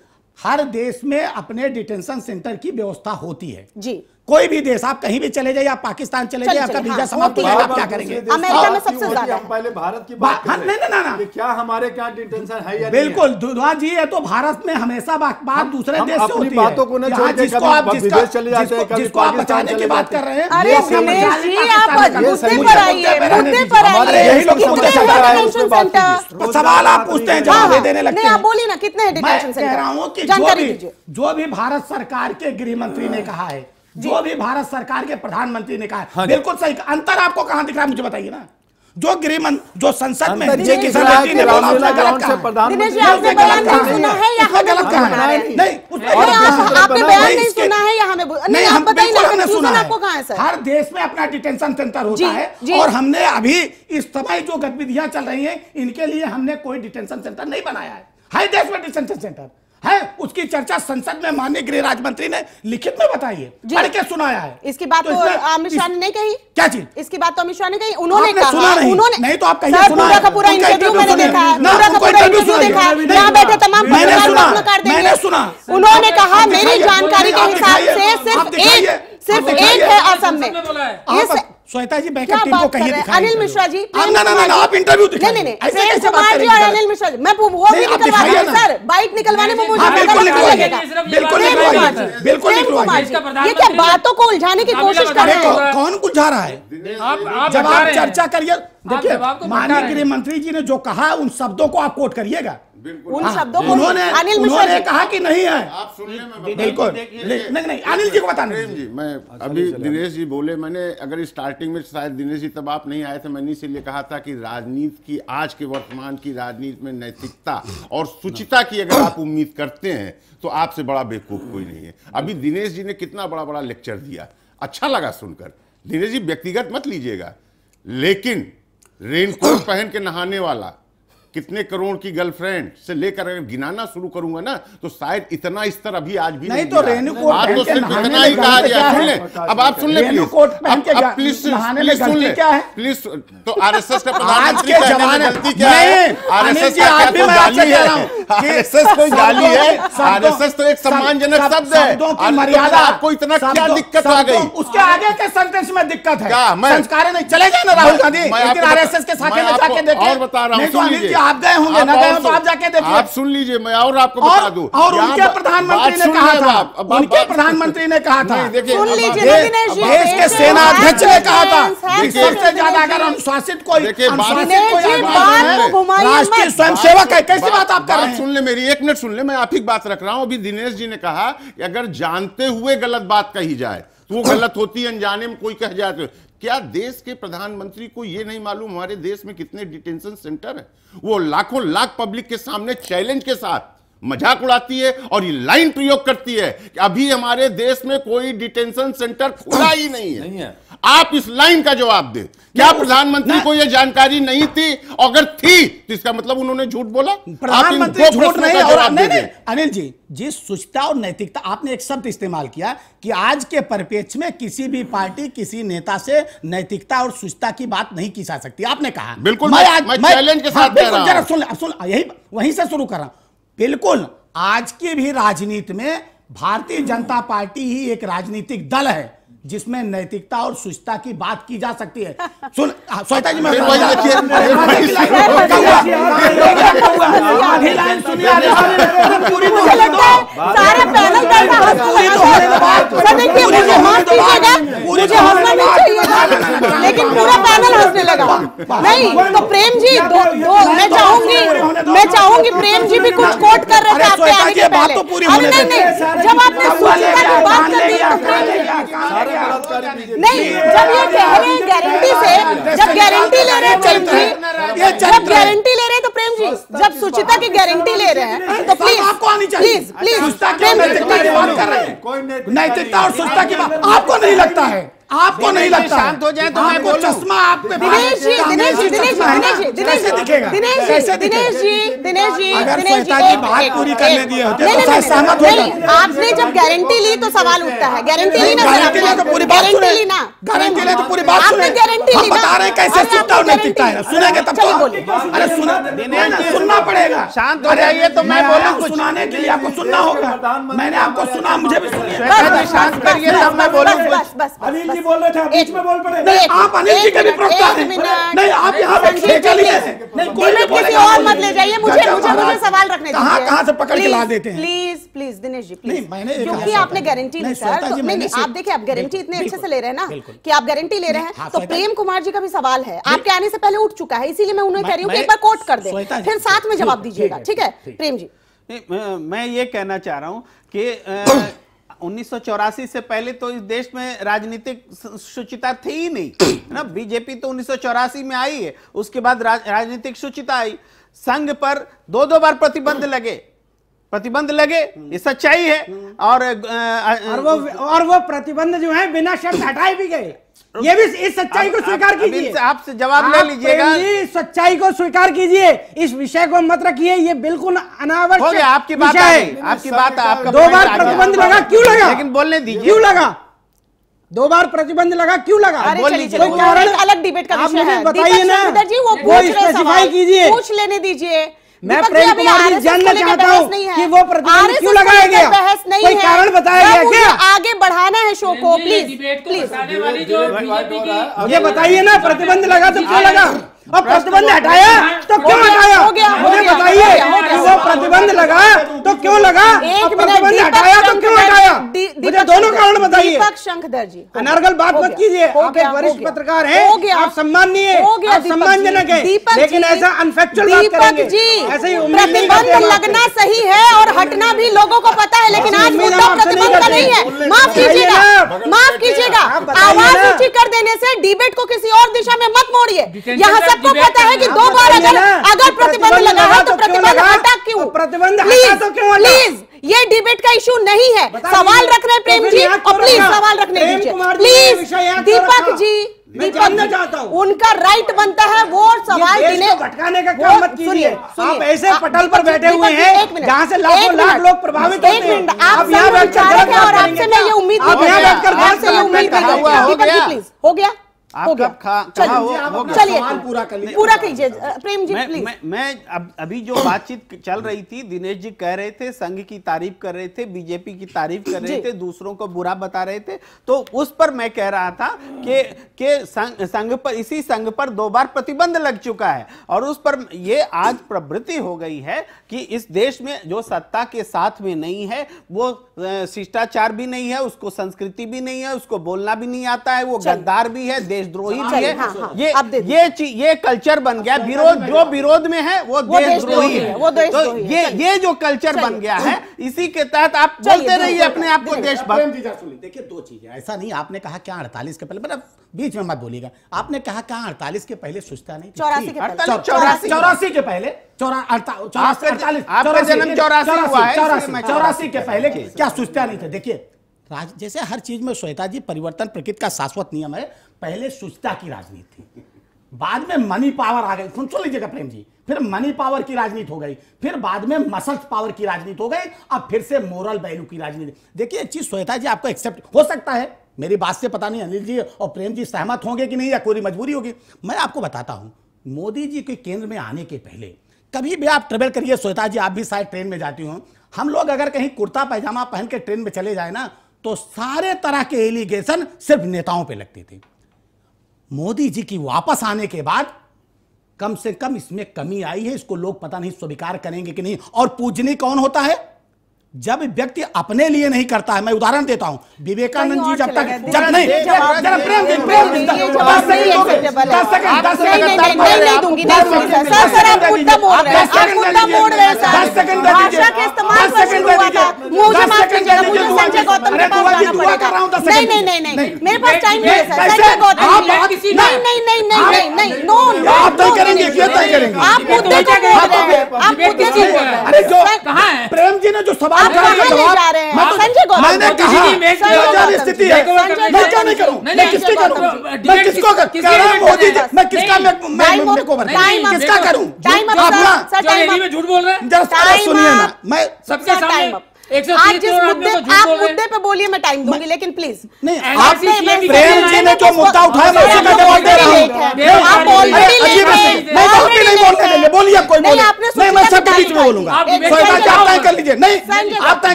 C: हर देश में अपने डिटेंशन सेंटर की व्यवस्था होती है जी कोई भी देश आप कहीं भी चले जाइए आप पाकिस्तान चले जाइए आपका वीजा हाँ, समाप्त हो तो जाएगा क्या करेंगे अमेरिका में सबसे ज्यादा हम
D: पहले भारत की बात हाँ, नहीं ना ना क्या हमारे क्या डिटेंशन है या बिल्कुल
C: दुधवा जी ये तो भारत में हमेशा बात दूसरे देश से होती बातों को जिसको आप
D: जिसको आप बचाने की बात कर रहे हैं अरे
C: सवाल आप पूछते हैं जवाब हाँ। देने लगते हैं बोलिए ना कितने कह रहा हूँ की जो भी भारत सरकार के गृह मंत्री ने कहा है जो भी भारत सरकार के प्रधानमंत्री ने कहा है हाँ बिल्कुल सही अंतर आपको कहां दिख रहा है मुझे बताइए ना जो गृहमन जो संसद में जे किशन रेड्डी ने बोला उसने गलत कहा दिनेश जी आपने बयान नहीं सुना है या हमें गलत कहा नहीं उसने आपने बयान नहीं सुना है या हमें नहीं हम बताइए हमने सुना आपको कहां है सर हर देश में अपना डिटेंशन सेंटर होता है और हमने अभी इस समय जो गतिविधियां चल रही हैं इनके लिए हमने कोई डिटेंशन सेंटर नहीं बनाया है हर देश में डिटेंशन सेंटर है उसकी चर्चा संसद में माननीय गृह राज्य मंत्री ने लिखित में बताई है
A: पढ़ के सुनाया है इसकी बात तो, तो अमित शाह ने नहीं कही क्या चीज इसकी बात तो अमित शाह ने कही उन्होंने कहा उन्होंने नहीं तो आप कहिए पूरा का पूरा इंटरव्यू मैंने देखा पूरा का पूरा इंटरव्यू देखा यहाँ बैठे तमाम मैंने सुना उन्होंने कहा मेरी जानकारी के हिसाब से सिर्फ एक सिर्फ एक है असम में
C: श्वेता जी बैकअप टीम को कहिए दिखाएं अनिल मिश्रा जी आप ना ना ना आप इंटरव्यू दिखाएं नहीं नहीं प्रेम कुमार जी और अनिल
A: मिश्रा जी मैं वो भी निकलवा रहा हूं सर बाइक निकलवाने में मुझे हाँ, बिल्कुल लगेगा बिल्कुल बिल्कुल ये क्या बातों को उलझाने की कोशिश कर रहे हैं कौन उलझा रहा
C: है जब आप चर्चा करिए देखिए माननीय गृह मंत्री जी ने जो कहा उन शब्दों को आप कोट करिएगा उन हाँ। शब्दों को उन्होंने अनिल ने कहा कि नहीं है
H: आप सुनने में बिल्कुल नहीं नहीं अनिल जी को बताने प्रेम जी मैं अच्छा, अभी दिनेश जी बोले मैंने अगर स्टार्टिंग में शायद दिनेश जी तब आप नहीं आए थे मैंने इसीलिए कहा था कि राजनीति की आज के वर्तमान की राजनीति में नैतिकता और सुचिता की अगर आप उम्मीद करते हैं तो आपसे बड़ा बेवकूफ कोई नहीं है अभी दिनेश जी ने कितना बड़ा बड़ा लेक्चर दिया अच्छा लगा सुनकर दिनेश जी व्यक्तिगत मत लीजिएगा लेकिन रेनकोट पहन के नहाने वाला कितने करोड़ की गर्लफ्रेंड से लेकर अगर गिनाना शुरू करूंगा ना तो शायद इतना स्तर अभी आज भी नहीं, नहीं तो आज तो सिर्फ इतना ही कहा गया सुन ले अब आप सुन ले प्लीज तो का (laughs) प्रधानमंत्री गलती क्या है आरएसएस तो कोई गाली है आरएसएस तो एक सम्मानजनक शब्द है तो मर्यादा आपको इतना क्या दिक्कत आ गई उसके आगे
C: के में दिक्कत है संस्कार नहीं चले जाए ना राहुल गांधी आरएसएस के साथ में जाके और बता रहा हूँ आप गए होंगे ना गए तो आप जाके देखिए आप सुन
H: लीजिए मैं और आपको बता दूं और उनके प्रधानमंत्री ने कहा था उनके प्रधानमंत्री ने कहा था
C: देश के सेना अध्यक्ष ने कहा था सबसे ज्यादा अगर अनुशासित
H: कोई राष्ट्रीय स्वयं सेवक है कैसी बात आप कर रहे हैं सुन ले मेरी एक मिनट सुन ले मैं आप ही बात रख रहा हूँ अभी दिनेश जी ने कहा अगर जानते हुए गलत बात कही जाए तो वो (coughs) गलत होती है अनजाने में कोई कह जाए तो- क्या देश के प्रधानमंत्री को यह नहीं मालूम हमारे देश में कितने डिटेंशन सेंटर हैं वो लाखों लाख पब्लिक के सामने चैलेंज के साथ मजाक उड़ाती है और ये लाइन प्रयोग करती है कि अभी हमारे देश में कोई डिटेंशन सेंटर खुला ही नहीं है, नहीं है। आप इस लाइन का जवाब दें क्या प्रधानमंत्री को यह जानकारी नहीं थी अगर थी तो इसका मतलब उन्होंने झूठ बोला प्रधानमंत्री झूठ नहीं और नहीं, नहीं,
C: अनिल जी जी सुचता और नैतिकता आपने एक शब्द इस्तेमाल किया कि आज के परिपेक्ष में किसी भी पार्टी किसी नेता से नैतिकता और सुचता की बात नहीं की जा सकती
H: आपने कहा बिल्कुल मैं,
C: हाँ, यही वहीं से शुरू कर रहा हूं बिल्कुल आज की भी राजनीति में भारतीय जनता पार्टी ही एक राजनीतिक दल है जिसमें नैतिकता और सुचता की बात की जा सकती है (laughs) सुन श्वेता जी मैं
A: लेकिन पूरा पैनल हंसने लगा नहीं तो प्रेम जी तो दो मैं चाहूंगी मैं चाहूंगी प्रेम जी भी कुछ कोट कर रहे थे आपके आने के तो पहले जब आपने सुचिता
B: की बात कर दी नहीं जब ये कह रहे हैं गारंटी से जब गारंटी ले रहे हैं प्रेम जी जब गारंटी
A: ले रहे हैं तो प्रेम जी जब सुचिता की गारंटी ले रहे हैं तो प्लीज आपको आनी चाहिए प्लीज अच्छा,
D: प्लीज
C: नैतिकता और सुचिता की बात आपको नहीं लगता है आपको नहीं लगता शांत हो जाए तो मैं बोलूं चश्मा आप पे दिनेश जी
B: दिनेश जी दिनेश जी दिनेश जी दिनेश दिखेगा दिनेश जी दिनेश जी दिनेश जी अगर श्वेता जी
A: बात पूरी करने दिए होते तो शायद सहमत होता आपने जब गारंटी ली तो सवाल उठता है गारंटी ली ना गारंटी तो ली तो पूरी बात सुन ली ना गारंटी ली तो पूरी बात सुन आपने हम
C: बता रहे कैसे सुनता और नहीं है सुनेंगे तब तो अरे सुना सुनना पड़ेगा शांत हो जाइए तो मैं बोला सुनाने के लिए आपको सुनना होगा मैंने आपको सुना मुझे भी
D: सुनिए शांत
C: करिए तब मैं बोलूं
E: अनिल
A: जी बोल रहे थे बीच में बोल पड़े नहीं आप
C: अनिल जी के भी प्रवक्ता हैं नहीं आप यहाँ पे लिए हैं नहीं कोई भी किसी और मत ले जाइए मुझे मुझे मुझे सवाल रखने दीजिए कहां कहां से पकड़ के ला देते हैं
A: please please Dinesh ji please क्योंकि आपने गारंटी नहीं सर नहीं आप देखिए आप गारंटी इतने अच्छे से ले रहे हैं ना कि आप गारंटी ले रहे हैं तो प्रेम नवीन कुमार जी का भी सवाल है आपके आने से पहले उठ चुका है इसीलिए मैं उन्हें कह रही हूँ एक बार कोट कर दे फिर साथ में जवाब दीजिएगा ठीक है प्रेम जी
F: मैं ये कहना चाह रहा हूँ कि (coughs) उन्नीस से पहले तो इस देश में राजनीतिक शुचिता थी ही नहीं (coughs) ना बीजेपी तो उन्नीस में आई है उसके बाद राज, राजनीतिक शुचिता आई संघ पर दो दो बार प्रतिबंध लगे प्रतिबंध लगे ये सच्चाई है हम्म। और आ, आ, और वो और वो
G: प्रतिबंध जो है बिना शर्त हटाए भी गए ये भी इस सच्चाई को स्वीकार कीजिए आपसे जवाब ले लीजिएगा सच्चाई को स्वीकार कीजिए इस विषय को मत रखिए ये बिल्कुल अनावश्यक आपकी बात है आपकी बात आपका दो बार प्रतिबंध लगा क्यों लगा लेकिन बोलने दीजिए क्यों लगा दो बार प्रतिबंध लगा क्यों लगा कोई कारण अलग डिबेट का विषय है बताइए ना वो पूछ
A: लेने दीजिए मैं प्रेम कुमार जी जानना चाहता
B: हूँ
G: कि वो प्रतिबंध क्यों लगाया गया बहस नहीं कोई कारण बताया गया क्या आगे
B: बढ़ाना है शो को प्लीज प्लीज ये बताइए ना प्रतिबंध लगा तो क्यों लगा
G: और प्रतिबंध हटाया तो क्यों हटाया मुझे बताइए कि वो प्रतिबंध लगा तो क्यों लगा हटाया तो क्यों हटाया दोनों कारण बताइए दीपक
A: शंखधर जी अनारगल बात मत कीजिए आप एक वरिष्ठ पत्रकार हैं आप सम्मान नहीं है आप सम्मान जनक है लेकिन ऐसा अनफेक्चुअल बात ऐसे ही प्रतिबंध लगना सही है और हटना भी लोगों को पता है लेकिन आज मुद्दा प्रतिबंध नहीं है माफ कीजिएगा माफ कीजिएगा आवाज ऊंची कर देने से डिबेट को किसी और दिशा में मत मोड़िए यहाँ सबको पता है कि दो बार अगर अगर प्रतिबंध लगा है तो, तो प्रतिबंध हटा क्यों प्रतिबंध हटा तो क्यों प्लीज ये डिबेट का इशू नहीं है सवाल रख रहे तो प्रेम जी और प्लीज सवाल रखने प्लीज दीपक जी मैं चाहता हूं। उनका राइट बनता
G: है वो सवाल देने भटकाने का काम मत कीजिए आप ऐसे पटल पर बैठे हुए हैं जहाँ से लाखों लाख लोग प्रभावित होते हैं आप यहाँ बैठकर और आपसे मैं ये उम्मीद आपसे
A: ये उम्मीद हो गया हो गया
F: चलिए पूरा कीजिए प्रेम जी प्लीज मैं, अभी जो बातचीत चल रही थी दिनेश जी कह रहे थे संघ की तारीफ कर रहे थे बीजेपी की तारीफ कर रहे थे दूसरों को बुरा बता रहे थे तो उस पर मैं कह रहा था कि संघ पर इसी संघ पर दो बार प्रतिबंध लग चुका है और उस पर ये आज प्रवृत्ति हो गई है कि इस देश में जो सत्ता के साथ में नहीं है वो शिष्टाचार भी नहीं है उसको संस्कृति भी नहीं है उसको बोलना भी नहीं आता है वो गद्दार भी है देश देशद्रोही हाँ, चाहिए ये हाँ, हाँ, ये ये कल्चर बन गया विरोध जो विरोध में है वो देशद्रोही है वो देशद्रोही तो ये ये जो कल्चर बन गया है
C: इसी के तहत आप चलते रहिए अपने आप को देशभक्त देखिए दो चीजें ऐसा नहीं आपने कहा क्या अड़तालीस के पहले मतलब बीच में मत बोलिएगा आपने कहा क्या अड़तालीस के पहले सुस्ता नहीं चौरासी चौरासी के पहले चौरासी के पहले क्या सुस्ता नहीं था देखिए जैसे हर चीज में श्वेता जी परिवर्तन प्रकृति का शाश्वत नियम है पहले शुचता की राजनीति बाद में मनी पावर आ गई सुन सुन लीजिएगा प्रेम जी फिर मनी पावर की राजनीति हो गई फिर बाद में मसल्स पावर की राजनीति हो गई अब फिर से मोरल वैल्यू की राजनीति देखिए एक चीज श्वेता जी आपको एक्सेप्ट हो सकता है मेरी बात से पता नहीं अनिल जी और प्रेम जी सहमत होंगे कि नहीं या कोई मजबूरी होगी मैं आपको बताता हूं मोदी जी के केंद्र में आने के पहले कभी भी आप ट्रेवल करिए श्वेता जी आप भी शायद ट्रेन में जाती हूँ हम लोग अगर कहीं कुर्ता पैजामा पहन के ट्रेन में चले जाए ना तो सारे तरह के एलिगेशन सिर्फ नेताओं पे लगती थी मोदी जी की वापस आने के बाद कम से कम इसमें कमी आई है इसको लोग पता नहीं स्वीकार करेंगे कि नहीं और पूजनी कौन होता है जब व्यक्ति अपने लिए नहीं करता है मैं उदाहरण देता हूं विवेकानंद तो जी जब तक जब नहीं जरा प्रेम दिन प्रेम सेकंड सेकंड नहीं दूंगी सर सर
A: आप बोल रहे हैं आप बोल रहे हैं सर सेकंड दे दीजिए इस्तेमाल मुझे मुझे संजय गौतम के तो पास जाना पड़ेगा नहीं नहीं नहीं नहीं मेरे पास टाइम नहीं है सर संजय गौतम नहीं नहीं नहीं नहीं नहीं नो नो आप तो करेंगे करेंगे आप आप अरे जो कहां
C: है प्रेम जी ने जो सवाल तो- मैंने किसी मैं बेजान स्थिति है मैं क्या नहीं करूं मैं किसकी करूं मैं किसको करूं मोदी मैं किसका मैं को किसका करूं झूठ
A: बोल रहे हैं सुनिए ना मैं सबके सामने आप जिस आप मुद्दे पे बोलिए मैं टाइम दूंगी लेकिन प्लीज नहीं आप तय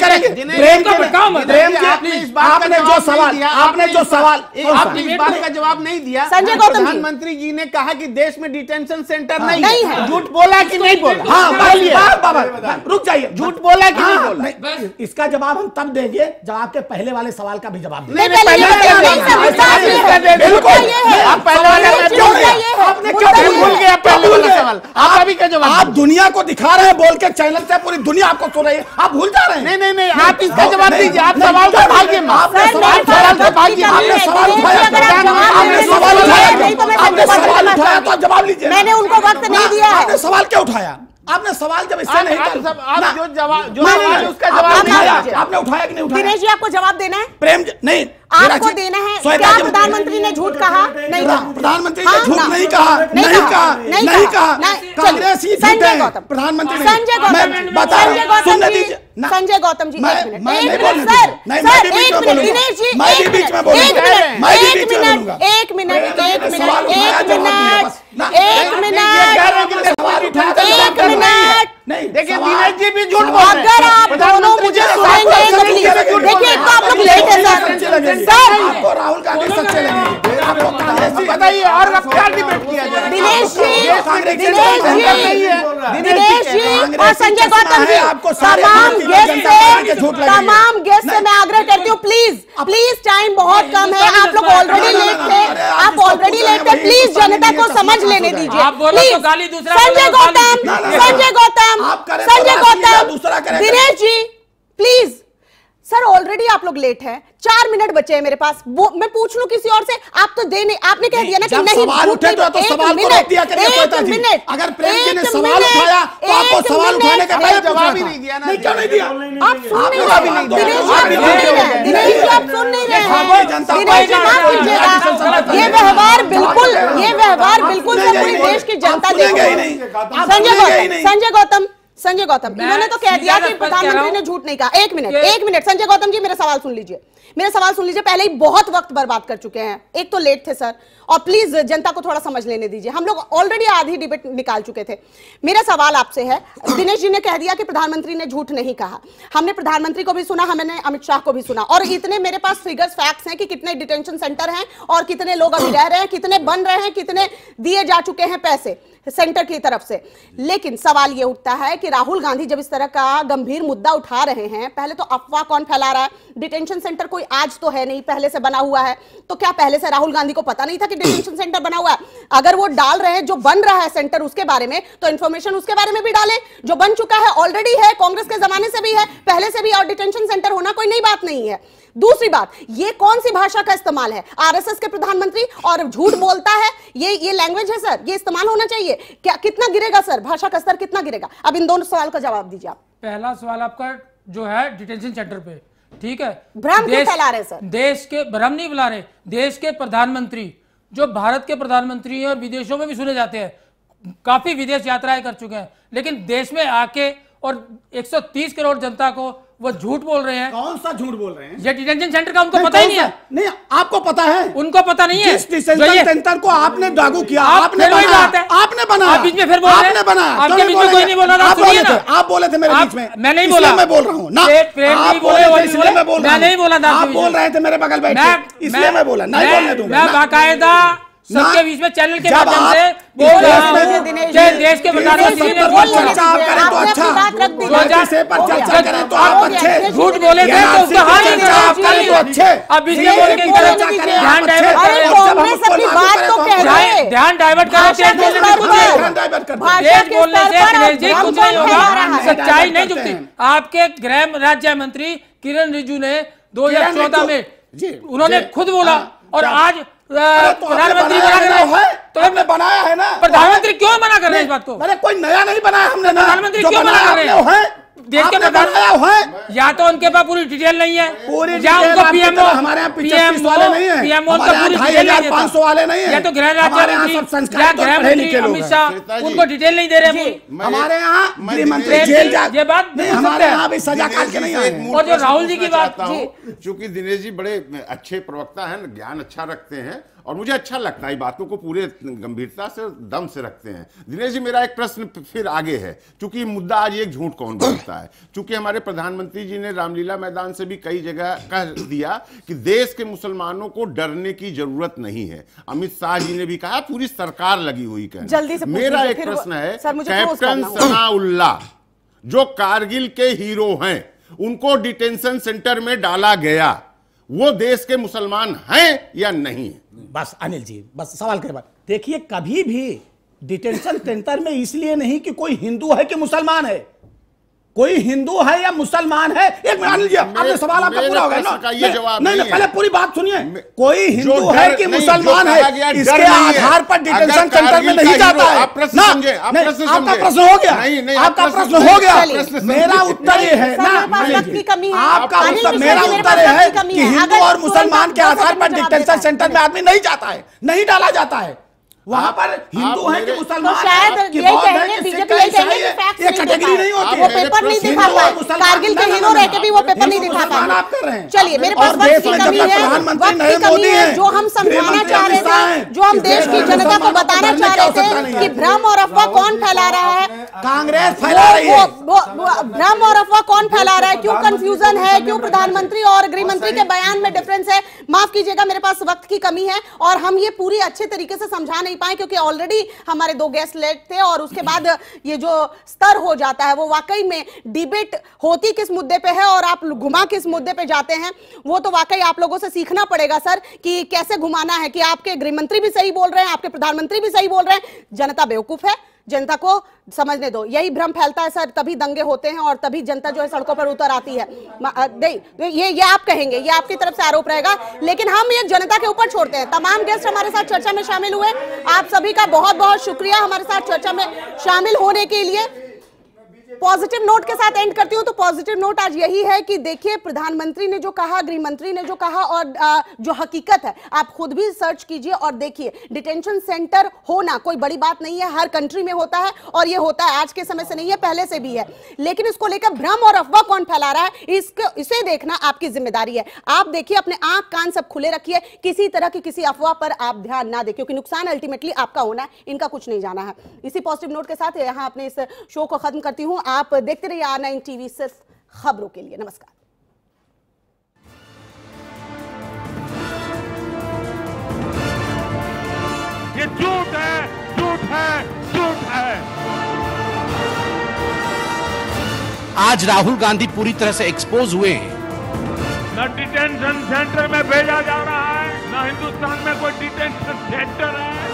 C: करेंगे प्रेम के प्रेम आपने जो सवाल
F: आपने जो सवाल आपने इस बात का जवाब नहीं दिया संजय प्रधानमंत्री जी ने कहा कि देश में
C: डिटेंशन सेंटर
F: हाँ। नहीं है झूठ बोला कि नहीं बोला हाँ
C: रुक जाइए झूठ बोला कि नहीं बोला इसका जवाब हम तब देंगे जब आपके पहले वाले सवाल का भी जवाब देंगे आप दुनिया को दिखा रहे हैं बोल के चैनल से पूरी दुनिया आपको सुन रही है आप भूल जा रहे हैं नहीं नहीं आप इसका जवाब दीजिए आप सवाल तो- आपने सवाल तो- तो- आपने सवाल उठाया आपने सवाल उठाया तो जवाब लीजिए मैंने उनको वक्त नहीं दिया आपने सवाल क्या उठाया आपने सवाल जब इससे नहीं आप, सब, आप जो जवाब
A: जो सवाल उसका जवाब नहीं आपने उठाया कि नहीं उठाया दिनेश जी आपको जवाब देना है प्रेम नहीं आपको देना है क्या प्रधानमंत्री ने झूठ कहा नहीं प्रधानमंत्री ने हाँ, झूठ नहीं कहा नहीं कहा नहीं कहा कांग्रेस ही झूठ है प्रधानमंत्री संजय गौतम बता सुनने दीजिए संजय गौतम जी मैं मैं नहीं बोल सर नहीं मैं भी बीच में बोलूंगा मैं भी बीच में बोलूंगा मैं भी बीच में बोलूंगा एक मिनट तो एक मिनट तो एक मिनट
H: एक मिनट एक मिनट
C: नहीं देखिए भी झूठ बोल रहे
B: अगर आप दोनों मुझे सुनेंगे तो देखिए एक तो आप लोग लेट है सर सर आपको
C: राहुल गांधी सच्चे लगेंगे आपको बताइए और अब क्या डिबेट किया जाए दिनेश दिनेश संजय गौतम जी
A: तमाम गेस्ट से तमाम गेस्ट ऐसी मैं आग्रह करती हूँ प्लीज प्लीज टाइम बहुत कम है आप लोग ऑलरेडी लेट थे आप ऑलरेडी लेट थे प्लीज जनता को समझ लेने दीजिए प्लीज
B: तो संजय गौतम तो
A: Sanjay Gautam Sanjay Gautam Dinesh ji please sir already आप लोग लेट हैं चार मिनट बचे हैं मेरे पास वो मैं पूछ लू किसी और से आप तो दे नहीं आपने कह दिया ना कि नहीं सवाल उठे तो, तो सवाल को रोक दिया करिए श्वेता जी अगर प्रेम जी ने सवाल उठाया तो आपको सवाल उठाने का नहीं जवाब ही नहीं दिया
C: ना नहीं क्यों नहीं दिया आप
A: सुन नहीं रहे दिनेश दिनेश जी आप सुन नहीं रहे ये व्यवहार बिल्कुल ये व्यवहार बिल्कुल पूरे देश की जनता देखेगी संजय गौतम संजय गौतम संजय गौतम इन्होंने तो कह दिया कि प्रधानमंत्री ने झूठ नहीं कहा एक मिनट एक मिनट संजय गौतम जी मेरा सवाल सुन लीजिए मेरा सवाल सुन लीजिए पहले ही बहुत वक्त बर्बाद कर चुके हैं एक तो लेट थे सर और प्लीज जनता को थोड़ा समझ लेने दीजिए हम लोग ऑलरेडी आधी डिबेट निकाल चुके थे मेरा सवाल आपसे है दिनेश जी ने कह दिया कि प्रधानमंत्री ने झूठ नहीं कहा हमने प्रधानमंत्री को भी सुना हमने अमित शाह को भी सुना और इतने मेरे पास फिगर्स फैक्ट्स हैं कि कितने डिटेंशन सेंटर हैं और कितने लोग अभी रह रहे हैं कितने बन रहे हैं कितने दिए जा चुके हैं पैसे सेंटर की तरफ से लेकिन सवाल ये उठता है कि राहुल गांधी जब इस तरह का गंभीर मुद्दा उठा रहे हैं पहले तो अफवाह कौन फैला रहा है डिटेंशन सेंटर कोई आज तो है नहीं पहले से बना हुआ है तो क्या पहले से राहुल गांधी को पता नहीं था कि डिटेंशन सेंटर बना हुआ है अगर वो डाल रहे हैं जो बन रहा है सेंटर उसके बारे में तो इन्फॉर्मेशन उसके बारे में भी डालें जो बन चुका है ऑलरेडी है कांग्रेस के जमाने से भी है पहले से भी और डिटेंशन सेंटर होना कोई नई बात नहीं है दूसरी बात ये कौन सी भाषा का इस्तेमाल है आरएसएस के प्रधानमंत्री और झूठ बोलता है ये ये लैंग्वेज है सर ये इस्तेमाल होना चाहिए देखिए क्या कितना गिरेगा सर भाषा का स्तर कितना गिरेगा अब इन दोनों सवाल का जवाब दीजिए आप
B: पहला सवाल आपका जो है डिटेंशन सेंटर पे ठीक है भ्रम देश, फैला रहे सर देश के भ्रम नहीं फैला रहे देश के प्रधानमंत्री जो भारत के प्रधानमंत्री हैं और विदेशों में भी सुने जाते हैं काफी विदेश यात्राएं कर चुके हैं लेकिन देश में आके और 130 करोड़ जनता को वो झूठ बोल रहे हैं कौन सा झूठ बोल रहे हैं ये डिटेंशन सेंटर का उनको पता ही नहीं है नहीं आपको पता है उनको पता नहीं है डिटेंशन सेंटर को आपने लागू किया आपने बनाया
C: आपने बनाया बीच में फिर बोल रहे हैं आपने बनाया कोई नहीं बोल आप बोले थे आप बोले थे मेरे बीच में मैं नहीं बोला मैं बोल रहा हूँ ना आप बोले इसलिए मैं बोल रहा मैं नहीं बोला था आप बोल रहे थे मेरे बगल बैठे इसलिए मैं
B: बोला नहीं बोलने दूंगा मैं बाकायदा सबके बीच में चैनल के माध्यम से बोल देश के तो अच्छा। तो झूठ बोले थे तो उसका हाल तो अब ध्यान डाइवर्ट ध्यान डाइवर्ट करो देश बोलने से कुछ नहीं होगा सच्चाई नहीं चुकती आपके गृह राज्य मंत्री किरण रिजू ने दो हजार चौदह में उन्होंने खुद बोला और आज तो तो प्रधानमंत्री बना कर है तो हमने बनाया है ना प्रधानमंत्री क्यों मना कर रहे हैं इस बात को अरे कोई नया नहीं बनाया हमने प्रधानमंत्री क्यों मना कर रहे हैं देश के प्रधान है या तो उनके पास पूरी डिटेल नहीं है पूरी या उनको पीएमओ हमारे यहाँ पीएम वाले नहीं है पीएमओ का पूरी डिटेल नहीं पाँच सौ वाले नहीं है या तो गृह राज्य मंत्री या तो गृह मंत्री अमित
C: शाह
H: उनको डिटेल नहीं दे रहे हमारे यहाँ मंत्री ये बात हमारे यहाँ भी सजा काट के नहीं और जो राहुल जी की बात चूंकि दिनेश जी बड़े अच्छे प्रवक्ता है ज्ञान अच्छा रखते हैं और मुझे अच्छा लगता है बातों को पूरे गंभीरता से दम से रखते हैं दिनेश जी मेरा एक प्रश्न फिर आगे है चूंकि मुद्दा आज एक झूठ कौन बोलता है चूंकि हमारे प्रधानमंत्री जी ने रामलीला मैदान से भी कई जगह कह दिया कि देश के मुसलमानों को डरने की जरूरत नहीं है अमित शाह जी ने भी कहा पूरी सरकार लगी हुई कह मेरा एक प्रश्न है कैप्टन सनाउल्ला जो कारगिल के हीरो हैं उनको डिटेंशन सेंटर में डाला गया वो देश के मुसलमान हैं या नहीं बस अनिल जी बस सवाल के बाद देखिए कभी भी
C: डिटेंशन सेंटर में इसलिए नहीं कि कोई हिंदू है कि मुसलमान है कोई हिंदू है या मुसलमान है एक मिनट लीजिए आपने सवाल आपका पूरा हो गया ना ये जवाब नहीं नहीं पहले पूरी बात सुनिए कोई हिंदू है कि मुसलमान है इसके आधार पर डिटेंशन सेंटर में नहीं जाता है आपका प्रश्न हो गया आपका प्रश्न हो गया मेरा उत्तर ये है आपका उत्तर मेरा उत्तर है कि हिंदू और मुसलमान के आधार पर डिटेंशन सेंटर में आदमी नहीं जाता है नहीं डाला जाता है वहाँ पर हिंदू तो है कि मुसलमान शायद यही कहेंगे बीजेपी यही कहेंगे कि होती वो पेपर नहीं दिखा पाए
A: कारगिल के हीरो भी वो पेपर नहीं दिखा पाए चलिए मेरे पास वक्त की कमी है वक्त की कमी है जो हम समझाना चाह रहे थे जो हम देश की जनता को बताना चाह रहे थे कि भ्रम और अफवाह कौन फैला रहा है कांग्रेस फैला रही है भ्रम और अफवाह कौन फैला रहा है क्यों कंफ्यूजन है क्यों प्रधानमंत्री और गृह मंत्री के बयान में डिफरेंस है माफ कीजिएगा मेरे पास वक्त की कमी है और हम ये पूरी अच्छे तरीके से समझा नहीं नहीं पाए क्योंकि ऑलरेडी हमारे दो गेस्ट लेट थे और उसके बाद ये जो स्तर हो जाता है वो वाकई में डिबेट होती किस मुद्दे पे है और आप घुमा किस मुद्दे पे जाते हैं वो तो वाकई आप लोगों से सीखना पड़ेगा सर कि कैसे घुमाना है कि आपके गृहमंत्री भी सही बोल रहे हैं आपके प्रधानमंत्री भी सही बोल रहे हैं जनता बेवकूफ़ है जनता को समझने दो यही भ्रम फैलता है सर तभी दंगे होते हैं और तभी जनता जो है सड़कों पर उतर आती है ये ये आप कहेंगे ये आपकी तरफ से आरोप रहेगा लेकिन हम ये जनता के ऊपर छोड़ते हैं तमाम गेस्ट हमारे साथ चर्चा में शामिल हुए आप सभी का बहुत बहुत शुक्रिया हमारे साथ चर्चा में शामिल होने के लिए पॉजिटिव नोट के साथ एंड करती हूँ तो पॉजिटिव नोट आज यही है कि देखिए प्रधानमंत्री ने जो कहा गृह मंत्री ने जो कहा और जो हकीकत है आप खुद भी सर्च कीजिए और देखिए डिटेंशन सेंटर होना कोई बड़ी बात नहीं है हर कंट्री में होता है और ये होता है आज के समय से नहीं है पहले से भी है लेकिन इसको लेकर भ्रम और अफवाह कौन फैला रहा है इसको इसे देखना आपकी जिम्मेदारी है आप देखिए अपने आंख कान सब खुले रखिए किसी तरह की किसी अफवाह पर आप ध्यान ना दे क्योंकि नुकसान अल्टीमेटली आपका होना है इनका कुछ नहीं जाना है इसी पॉजिटिव नोट के साथ यहाँ अपने इस शो को खत्म करती हूँ आप देखते रहिए आर नाइन टीवी सिर्फ खबरों के लिए नमस्कार
B: ये झूठ है झूठ है झूठ है
C: आज राहुल गांधी पूरी तरह से एक्सपोज हुए हैं
B: न डिटेंशन सेंटर में भेजा जा रहा है न हिंदुस्तान में कोई डिटेंशन सेंटर है